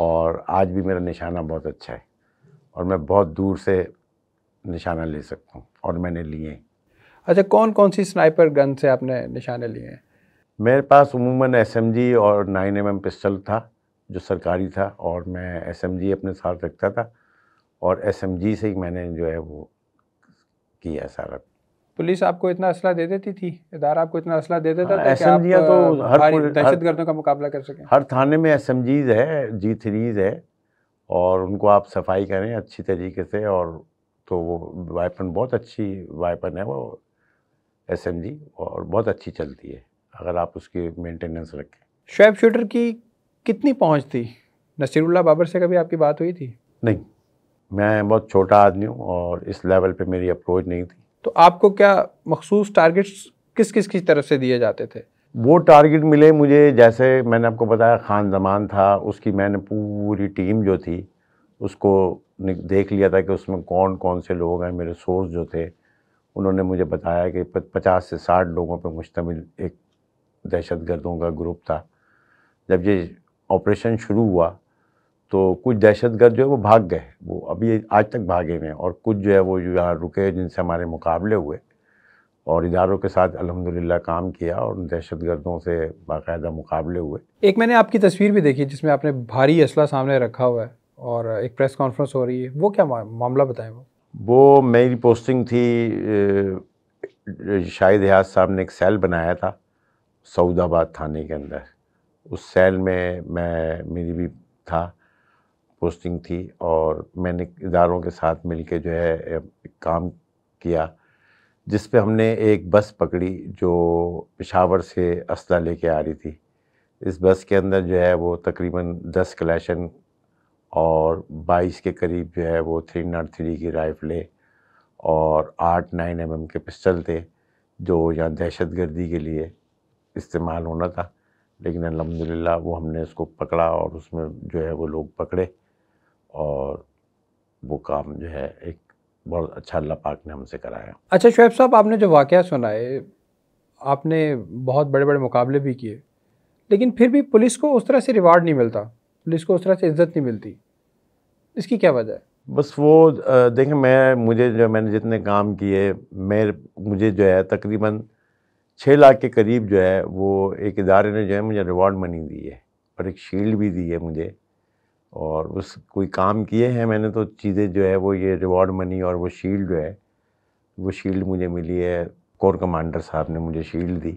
और आज भी मेरा निशाना बहुत अच्छा है और मैं बहुत दूर से निशाना ले सकता हूँ और मैंने लिए अच्छा कौन कौन सी स्नाइपर गन से आपने निशाने लिए हैं मेरे पास उमूमा एस और नाइन एम पिस्टल था जो सरकारी था और मैं एस अपने साथ रखता था और एस से ही मैंने जो है वो किया सारा पुलिस आपको इतना असला दे देती थी इदारा आपको इतना असला दे देता हाँ, था एम जी तो हर दहशत गर्दों का मुकाबला कर सकें हर थाने में एस एम जीज है जी थ्रीज है और उनको आप सफाई करें अच्छी तरीके से और तो वो वाइपन बहुत अच्छी वाइपन है वो एस एम जी और बहुत अच्छी चलती है अगर आप उसकी मेंटेनेंस रखें शोएब शूटर की कितनी पहुंच थी नसीरुल्ला बाबर से कभी आपकी बात हुई थी नहीं मैं बहुत छोटा आदमी हूँ और इस लेवल पे मेरी अप्रोच नहीं थी तो आपको क्या मखसूस टारगेट्स किस किस की तरफ से दिए जाते थे वो टारगेट मिले मुझे जैसे मैंने आपको बताया खान जमान था उसकी मैंने पूरी टीम जो थी उसको देख लिया था कि उसमें कौन कौन से लोग हैं मेरे सोर्स जो थे उन्होंने मुझे बताया कि पचास से साठ लोगों पर मुश्तमिल एक दहशत गर्दों का ग्रुप था जब ये ऑपरेशन शुरू हुआ तो कुछ दहशतगर्द जो है वो भाग गए वो अभी आज तक भागे हुए हैं और कुछ जो है वो यहाँ रुके जिनसे हमारे मुकाबले हुए और इदारों के साथ अलहमदिल्ला काम किया और दहशतगर्दों से बाकायदा मुकाबले हुए एक मैंने आपकी तस्वीर भी देखी जिसमें आपने भारी असला सामने रखा हुआ है और एक प्रेस कॉन्फ्रेंस हो रही है वो क्या मामला बताएं वो वो मेरी पोस्टिंग थी शाहिद हयाज साहब ने एक सेल बनाया था सऊदाबाद थाने के अंदर उस सेल में मैं मेरी भी था पोस्टिंग थी और मैंने इदारों के साथ के जो है काम किया जिस पे हमने एक बस पकड़ी जो पिशावर से असला लेके आ रही थी इस बस के अंदर जो है वो तकरीबन दस कलेशन और बाईस के करीब जो है वो थ्री नाट थ्री की राइफलें और आठ नाइन एम एम के पिस्टल थे जो यहाँ दहशत गर्दी के लिए इस्तेमाल होना था लेकिन अलहमदिल्ला वो हमने उसको पकड़ा और उसमें जो है वो लोग पकड़े और वो काम जो है एक बहुत अच्छा अल्लाह पाक ने हमसे कराया अच्छा शुएब साहब आपने जो वाक़ सुनाए आपने बहुत बड़े बड़े मुकाबले भी किए लेकिन फिर भी पुलिस को उस तरह से रिवार्ड नहीं मिलता पुलिस को उस तरह से इज्जत नहीं मिलती इसकी क्या वजह है बस वो देखें मैं मुझे जो मैंने जितने काम किए मैं मुझे जो है तकरीबन छः लाख के करीब जो है वो एक इदारे ने जो है मुझे रिवॉर्ड मनी दी है और एक शील्ड भी दी है मुझे और उस कोई काम किए हैं मैंने तो चीज़ें जो है वो ये रिवॉर्ड मनी और वो शील्ड जो है वो शील्ड मुझे मिली है कोर कमांडर साहब ने मुझे शील्ड दी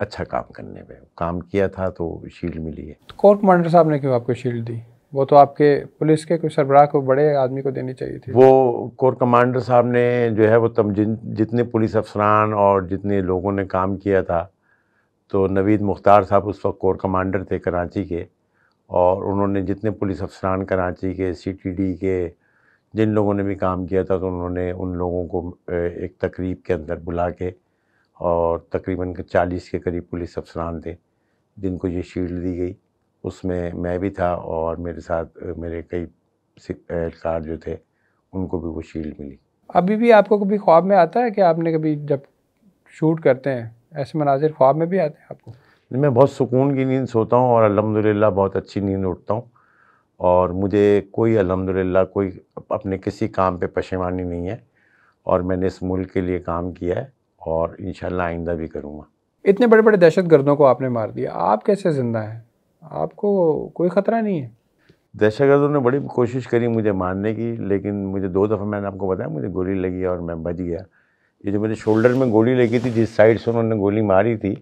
अच्छा काम करने पे काम किया था तो शील्ड मिली है कोर तो कमांडर साहब ने क्यों आपको शील्ड दी वो तो आपके पुलिस के कोई सरबराह को बड़े आदमी को देनी चाहिए थी वो कोर कमांडर साहब ने जो है वो तम जिन जितने पुलिस अफसरान और जितने लोगों ने काम किया था तो नवीद मुख्तार साहब उस वक्त कोर कमांडर थे कराची के और उन्होंने जितने पुलिस अफसरान कराची के सीटीडी के जिन लोगों ने भी काम किया था तो उन्होंने उन लोगों को एक तकरीब के अंदर बुला के और तकरीबन चालीस के करीब पुलिस अफसरान थे जिनको ये शील्ड दी गई उसमें मैं भी था और मेरे साथ मेरे कई एहलकार जो थे उनको भी वो शील्ड मिली अभी भी आपको कभी ख्वाब में आता है कि आपने कभी जब शूट करते हैं ऐसे मनाजिर ख्वाब में भी आते हैं आपको मैं बहुत सुकून की नींद सोता हूँ और अलहमदिल्ला बहुत अच्छी नींद उठता हूँ और मुझे कोई अलहमदिल्ला कोई अपने किसी काम पे पशेमानी नहीं है और मैंने इस मुल्क के लिए काम किया है और इन आइंदा भी करूँगा इतने बड़े बड़े दहशत गर्दों को आपने मार दिया आप कैसे ज़िंदा हैं आपको कोई ख़तरा नहीं है दहशत गर्दों ने बड़ी कोशिश करी मुझे मारने की लेकिन मुझे दो दफ़ा मैंने आपको बताया मुझे गोली लगी और मैं बच गया ये जो मेरे शोल्डर में गोली लगी थी जिस साइड से उन्होंने गोली मारी थी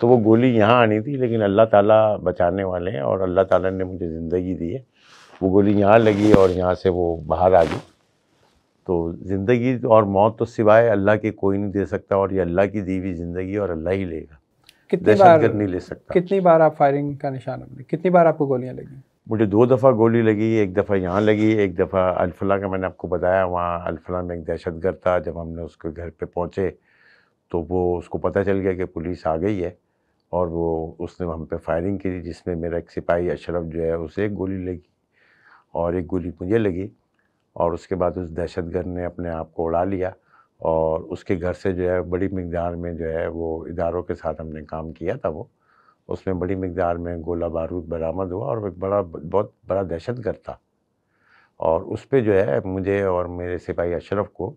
तो वो गोली यहाँ आनी थी लेकिन अल्लाह ताला बचाने वाले हैं और अल्लाह ताला ने मुझे ज़िंदगी दी है वो गोली यहाँ लगी और यहाँ से वो बाहर आ गई तो ज़िंदगी और मौत तो सिवाय अल्लाह के कोई नहीं दे सकता और ये अल्लाह की दी हुई ज़िंदगी और अल्लाह ही लेगा कितनी बार नहीं ले सकता कितनी बार आप फायरिंग का निशान बने कितनी बार आपको गोलियाँ लगी मुझे दो दफ़ा गोली लगी एक दफ़ा यहाँ लगी एक दफ़ा अल्फला का मैंने आपको बताया वहाँ अल्फला में एक दहशतगर्द था जब हमने उसके घर पे पहुँचे तो वो उसको पता चल गया कि पुलिस आ गई है और वो उसने हम पे फायरिंग की जिसमें मेरा एक सिपाही अशरफ जो है उसे एक गोली लगी और एक गोली मुझे लगी और उसके बाद उस दहशतगर्द ने अपने आप को उड़ा लिया और उसके घर से जो है बड़ी मकदार में जो है वो इदारों के साथ हमने काम किया था वो उसमें बड़ी मकदार में गोला बारूद बरामद हुआ और एक बड़ा बहुत बड़ा दहशत था और उस पर जो है मुझे और मेरे सिपाही अशरफ को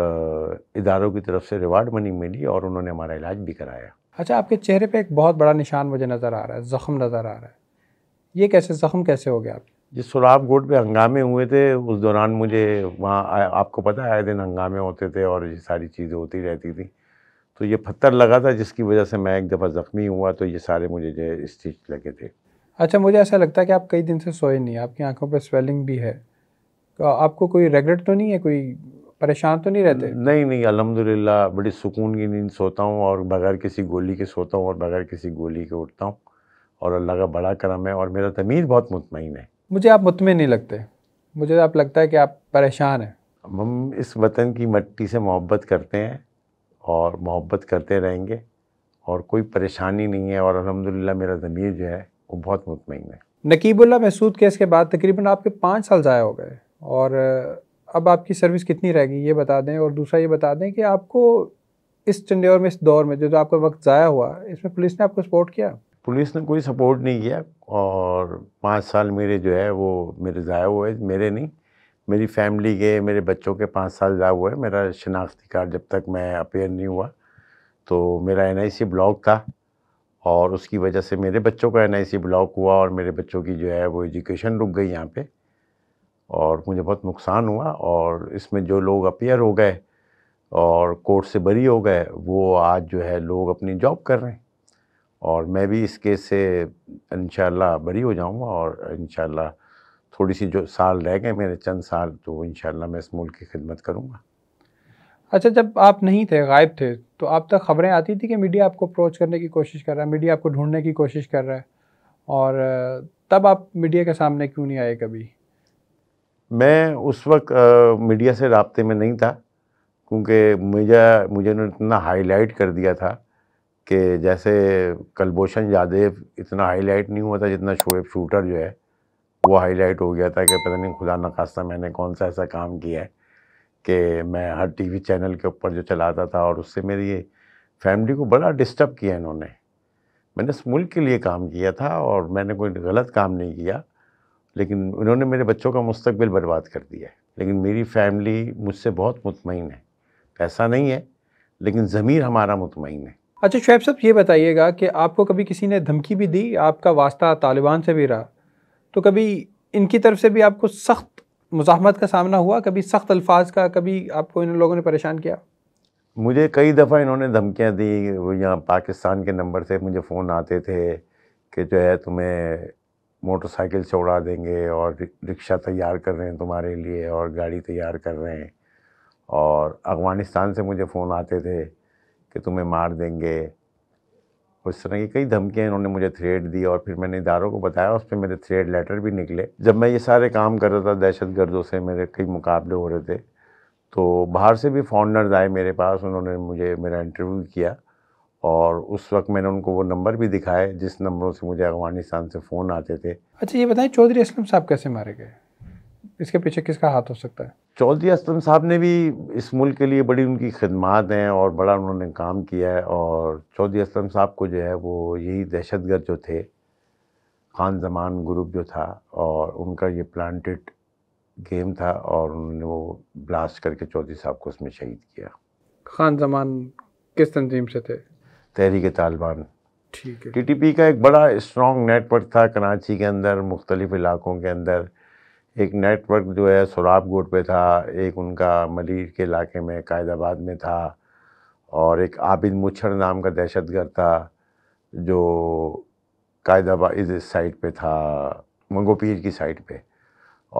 इदारों की तरफ से रिवार्ड मनी मिली और उन्होंने हमारा इलाज भी कराया अच्छा आपके चेहरे पे एक बहुत बड़ा निशान मुझे नज़र आ रहा है ज़ख़म नज़र आ रहा है ये कैसे ज़ख़म कैसे हो गया आप जिस सुराब गोट पे हंगामे हुए थे उस दौरान मुझे वहाँ आपको पता है आए दिन हंगामे होते थे और ये सारी चीज़ें होती रहती थी तो ये पत्थर लगा था जिसकी वजह से मैं एक दफ़ा ज़ख्मी हुआ तो ये सारे मुझे जो स्टिच लगे थे अच्छा मुझे ऐसा लगता है कि आप कई दिन से सोए नहीं आपकी आंखों पर स्वेलिंग भी है तो आपको कोई रेगरेट तो नहीं है कोई परेशान तो नहीं रहते नहीं नहीं अलहमदिल्ला बड़ी सुकून की नींद सोता हूँ और बगैर किसी गोली के सोता हूँ और बगैर किसी गोली के उठता हूँ और अल्लाह का बड़ा करम है और मेरा तमीज़ बहुत मुतमिन है मुझे आप मुतमिन नहीं लगते मुझे आप लगता है कि आप परेशान हैं हम इस वतन की मट्टी से मोहब्बत करते हैं और मोहब्बत करते रहेंगे और कोई परेशानी नहीं है और अलहमदिल्ला मेरा ज़मीर जो है वो बहुत मुतमिन है नकीबुल्ला महसूद केस के बाद तकरीबन आपके पाँच साल ज़ाया हो गए और अब आपकी सर्विस कितनी रहेगी ये बता दें और दूसरा ये बता दें कि आपको इस चंडे में इस दौर में जो जो आपका वक्त ज़ाया हुआ इसमें पुलिस ने आपको सपोर्ट किया पुलिस ने कोई सपोर्ट नहीं किया और पाँच साल मेरे जो है वो मेरे ज़ाया हुए मेरे नहीं मेरी फैमिली के मेरे बच्चों के पाँच साल ज़ाया हुए मेरा शिनाख्ती कार्ड जब तक मैं अपेयर नहीं हुआ तो मेरा एन ब्लॉक था और उसकी वजह से मेरे बच्चों का एन ब्लॉक हुआ और मेरे बच्चों की जो है वो एजुकेशन रुक गई यहाँ पर और मुझे बहुत नुकसान हुआ और इसमें जो लोग अपेयर हो गए और कोर्ट से बरी हो गए वो आज जो है लोग अपनी जॉब कर रहे हैं और मैं भी इस केस से इन बरी हो जाऊंगा और इन थोड़ी सी जो साल रह गए मेरे चंद साल तो इन मैं इस मुल्क की खिदमत करूँगा अच्छा जब आप नहीं थे गायब थे तो आप तक खबरें आती थी कि मीडिया आपको अप्रोच करने की कोशिश कर रहा है मीडिया आपको ढूंढने की कोशिश कर रहा है और तब आप मीडिया के सामने क्यों नहीं आए कभी मैं उस वक्त मीडिया से रबते में नहीं था क्योंकि मुझे मुझे उन्होंने इतना हाईलाइट कर दिया था कि जैसे कलभूषण यादव इतना हाईलाइट नहीं हुआ था जितना शोएब शूटर जो है वो हाईलाइट हो गया था कि पता नहीं खुदा नखास्ता मैंने कौन सा ऐसा काम किया है कि मैं हर टीवी चैनल के ऊपर जो चलाता था और उससे मेरी फैमिली को बड़ा डिस्टर्ब किया इन्होंने मैंने इस मुल्क के लिए काम किया था और मैंने कोई गलत काम नहीं किया लेकिन उन्होंने मेरे बच्चों का मुस्तबिल बर्बाद कर दिया है लेकिन मेरी फैमिली मुझसे बहुत मुतमिन है पैसा नहीं है लेकिन ज़मीर हमारा मुतमिन है अच्छा शुएब साहब ये बताइएगा कि आपको कभी किसी ने धमकी भी दी आपका वास्ता तालिबान से भी रहा तो कभी इनकी तरफ से भी आपको सख्त मुजामत का सामना हुआ कभी सख्त अल्फाज का कभी आपको इन लोगों ने परेशान किया मुझे कई दफ़ा इन्होंने धमकियाँ दी वो यहाँ पाकिस्तान के नंबर से मुझे फ़ोन आते थे कि जो है तुम्हें मोटरसाइकिल से उड़ा देंगे और रिक्शा तैयार कर रहे हैं तुम्हारे लिए और गाड़ी तैयार कर रहे हैं और अफ़गानिस्तान से मुझे फ़ोन आते थे कि तुम्हें मार देंगे उस तरह की कई धमकियाँ इन्होंने मुझे थ्रेड दी और फिर मैंने इदारों को बताया उस पर मेरे थ्रेड लेटर भी निकले जब मैं ये सारे काम कर रहा था दहशत गर्दों से मेरे कई मुकाबले हो रहे थे तो बाहर से भी फॉरनर्स आए मेरे पास उन्होंने मुझे मेरा इंटरव्यू किया और उस वक्त मैंने उनको वो नंबर भी दिखाए जिस नंबरों से मुझे अफगानिस्तान से फ़ोन आते थे अच्छा ये बताएं चौधरी असलम साहब कैसे मारे गए इसके पीछे किसका हाथ हो सकता है चौधरी असलम साहब ने भी इस मुल्क के लिए बड़ी उनकी खदमात हैं और बड़ा उन्होंने काम किया है और चौधरी असलम साहब को जो है वो यही दहशत जो थे खान जमान ग्रुप जो था और उनका ये प्लांटेड गेम था और उन्होंने वो ब्लास्ट करके चौधरी साहब को उसमें शहीद किया खान जमान किस तंजीम से थे तहरीक तालिबान ठीक है पी का एक बड़ा स्ट्रॉन्ग नेटवर्क था कराची के अंदर मुख्तलिफ इलाकों के अंदर एक नेटवर्क जो है सोराब गोट पर था एक उनका मलिर के इलाके में कायदाबाद में था और एक आबिद मुच्छर नाम का दहशत गर्द था जो कायदाबाद इस साइड पर था मंगोपीर की साइड पर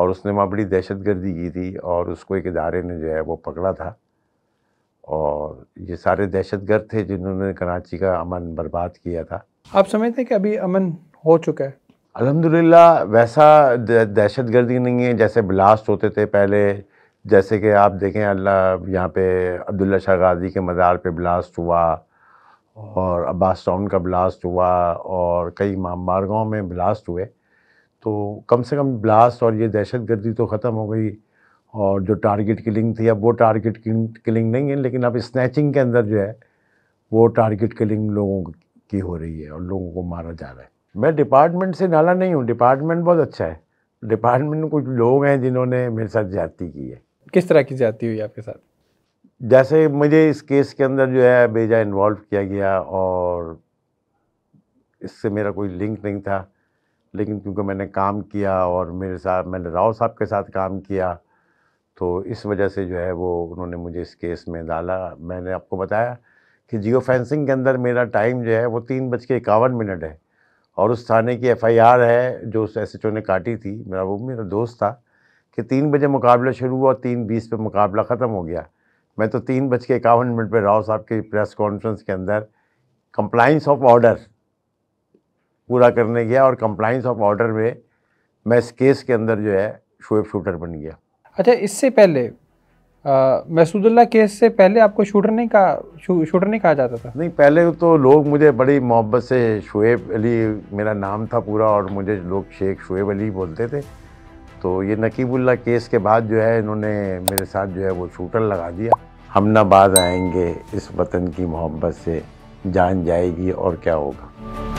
और उसने वहाँ बड़ी दहशत गर्दी की थी और उसको एक इदारे ने जो है वो पकड़ा था और ये सारे दहशतगर्द थे जिन्होंने कराची का अमन बर्बाद किया था आप समझते हैं कि अभी अमन हो चुका है अल्हम्दुलिल्लाह वैसा दहशतगर्दी नहीं है जैसे ब्लास्ट होते थे पहले जैसे कि आप देखें अल्लाह यहाँ पे अब्दुल्ला शाह गाजी के मज़ार पे ब्लास्ट हुआ और अब्बास टाउन का ब्लास्ट हुआ और कई मारगाँव में ब्लास्ट हुए तो कम से कम ब्लास्ट और ये दहशत गर्दी तो ख़त्म हो गई और जो टारगेट किलिंग थी अब वो टारगेट किलिंग नहीं है लेकिन अब स्नैचिंग के अंदर जो है वो टारगेट किलिंग लोगों की हो रही है और लोगों को मारा जा रहा है मैं डिपार्टमेंट से नाला नहीं हूँ डिपार्टमेंट बहुत अच्छा है डिपार्टमेंट में कुछ लोग हैं जिन्होंने मेरे साथ ज्यादा की है किस तरह की ज्यादा हुई आपके साथ जैसे मुझे इस केस के अंदर जो है बेजा इन्वॉल्व किया गया और इससे मेरा कोई लिंक नहीं था लेकिन क्योंकि मैंने काम किया और मेरे साथ मैंने राव साहब के साथ काम किया तो इस वजह से जो है वो उन्होंने मुझे इस केस में डाला मैंने आपको बताया कि जियो फेंसिंग के अंदर मेरा टाइम जो है वो तीन बज के इक्यावन मिनट है और उस थाने की एफआईआर है जो उस एस ने काटी थी मेरा वो मेरा दोस्त था कि तीन बजे मुकाबला शुरू हुआ और तीन बीस पर मुकाबला ख़त्म हो गया मैं तो तीन बज के इक्यावन मिनट पर राव साहब की प्रेस कॉन्फ्रेंस के अंदर कंप्लाइंस ऑफ ऑर्डर पूरा करने गया और कंप्लाइंस ऑफ ऑर्डर में मैं इस केस के अंदर जो है शोएब शूटर बन गया अच्छा इससे पहले महसूदुल्ला केस से पहले आपको शूटर नहीं कहा शू, शूटर नहीं कहा जाता था नहीं पहले तो लोग मुझे बड़ी मोहब्बत से शुएब अली मेरा नाम था पूरा और मुझे लोग शेख शुएब अली बोलते थे तो ये नकीबुल्ला केस के बाद जो है इन्होंने मेरे साथ जो है वो शूटर लगा दिया हम ना बाज आएंगे इस वतन की मोहब्बत से जान जाएगी और क्या होगा